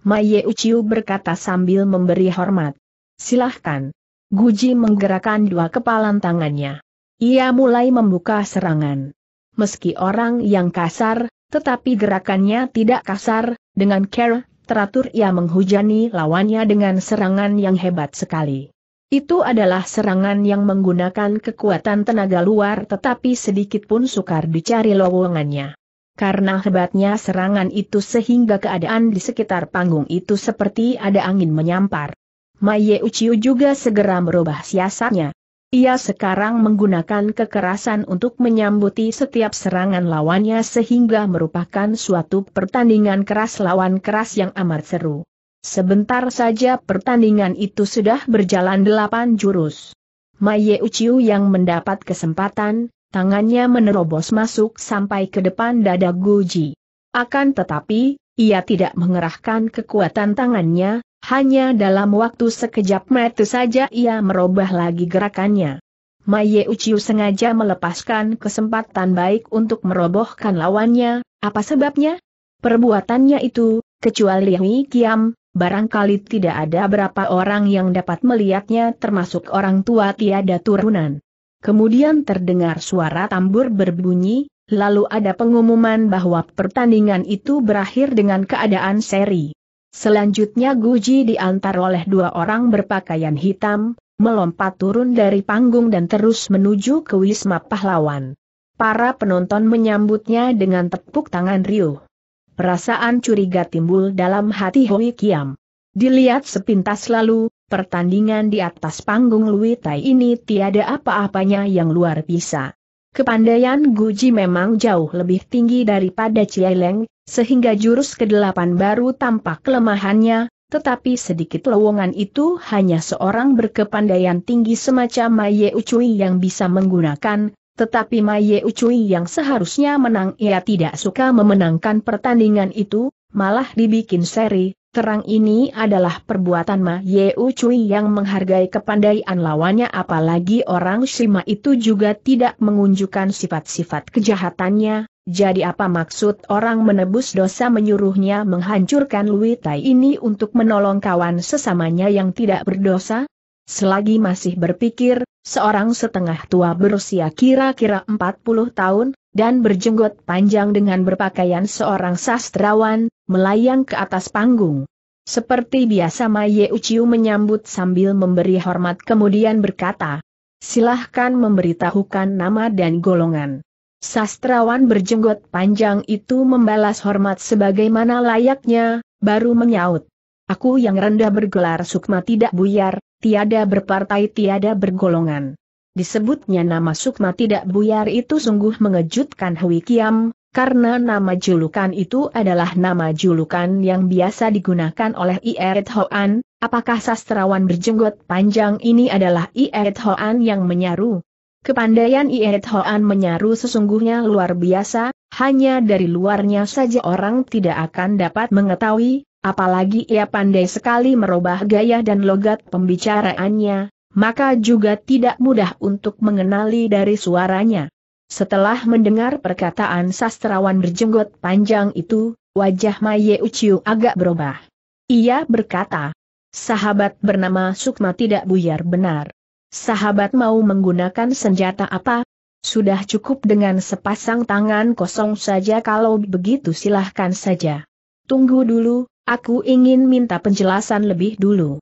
Maye Ye Uchiu berkata sambil memberi hormat. Silahkan. Guji menggerakkan dua kepalan tangannya. Ia mulai membuka serangan. Meski orang yang kasar, tetapi gerakannya tidak kasar, dengan care, teratur ia menghujani lawannya dengan serangan yang hebat sekali. Itu adalah serangan yang menggunakan kekuatan tenaga luar tetapi sedikit pun sukar dicari lowongannya. Karena hebatnya serangan itu sehingga keadaan di sekitar panggung itu seperti ada angin menyampar. Maye Uchiu juga segera merubah siasatnya. Ia sekarang menggunakan kekerasan untuk menyambuti setiap serangan lawannya sehingga merupakan suatu pertandingan keras lawan keras yang amat seru. Sebentar saja pertandingan itu sudah berjalan delapan jurus. Maye Uchiu yang mendapat kesempatan, Tangannya menerobos masuk sampai ke depan dada Guji. Akan tetapi, ia tidak mengerahkan kekuatan tangannya, hanya dalam waktu sekejap mata saja ia merubah lagi gerakannya. Maye Uchiu sengaja melepaskan kesempatan baik untuk merobohkan lawannya, apa sebabnya? Perbuatannya itu, kecuali Hui Kiam, barangkali tidak ada berapa orang yang dapat melihatnya termasuk orang tua tiada turunan. Kemudian terdengar suara tambur berbunyi, lalu ada pengumuman bahwa pertandingan itu berakhir dengan keadaan seri. Selanjutnya Guji diantar oleh dua orang berpakaian hitam, melompat turun dari panggung dan terus menuju ke Wisma Pahlawan. Para penonton menyambutnya dengan tepuk tangan riuh. Perasaan curiga timbul dalam hati Hoi Kiam. Dilihat sepintas lalu, pertandingan di atas panggung Lui Tai ini tiada apa-apanya yang luar biasa. Kepandaian Guji memang jauh lebih tinggi daripada Cieleng, sehingga jurus kedelapan baru tampak kelemahannya, tetapi sedikit lowongan itu hanya seorang berkepandaian tinggi semacam Maye Ucui yang bisa menggunakan, tetapi Maye Ucui yang seharusnya menang ia tidak suka memenangkan pertandingan itu, malah dibikin seri, terang ini adalah perbuatan Ma Ye Cui yang menghargai kepandaian lawannya apalagi orang Shima itu juga tidak mengunjukkan sifat-sifat kejahatannya, jadi apa maksud orang menebus dosa menyuruhnya menghancurkan Lui Tai ini untuk menolong kawan sesamanya yang tidak berdosa? Selagi masih berpikir, seorang setengah tua berusia kira-kira 40 tahun, dan berjenggot panjang dengan berpakaian seorang sastrawan, melayang ke atas panggung. Seperti biasa Maye Uciu menyambut sambil memberi hormat kemudian berkata, silahkan memberitahukan nama dan golongan. Sastrawan berjenggot panjang itu membalas hormat sebagaimana layaknya, baru menyaut. Aku yang rendah bergelar sukma tidak buyar, tiada berpartai tiada bergolongan disebutnya nama Sukma tidak buyar itu sungguh mengejutkan Hui Kiam, karena nama julukan itu adalah nama julukan yang biasa digunakan oleh Ieret Hoan, apakah sastrawan berjenggot panjang ini adalah Ieret Hoan yang menyaru? Kepandaian Ieret Hoan menyaru sesungguhnya luar biasa, hanya dari luarnya saja orang tidak akan dapat mengetahui, apalagi ia pandai sekali merubah gaya dan logat pembicaraannya, maka juga tidak mudah untuk mengenali dari suaranya. Setelah mendengar perkataan sastrawan berjenggot panjang itu, wajah Maye Uciu agak berubah. Ia berkata, sahabat bernama Sukma tidak buyar benar. Sahabat mau menggunakan senjata apa? Sudah cukup dengan sepasang tangan kosong saja kalau begitu silahkan saja. Tunggu dulu, Aku ingin minta penjelasan lebih dulu.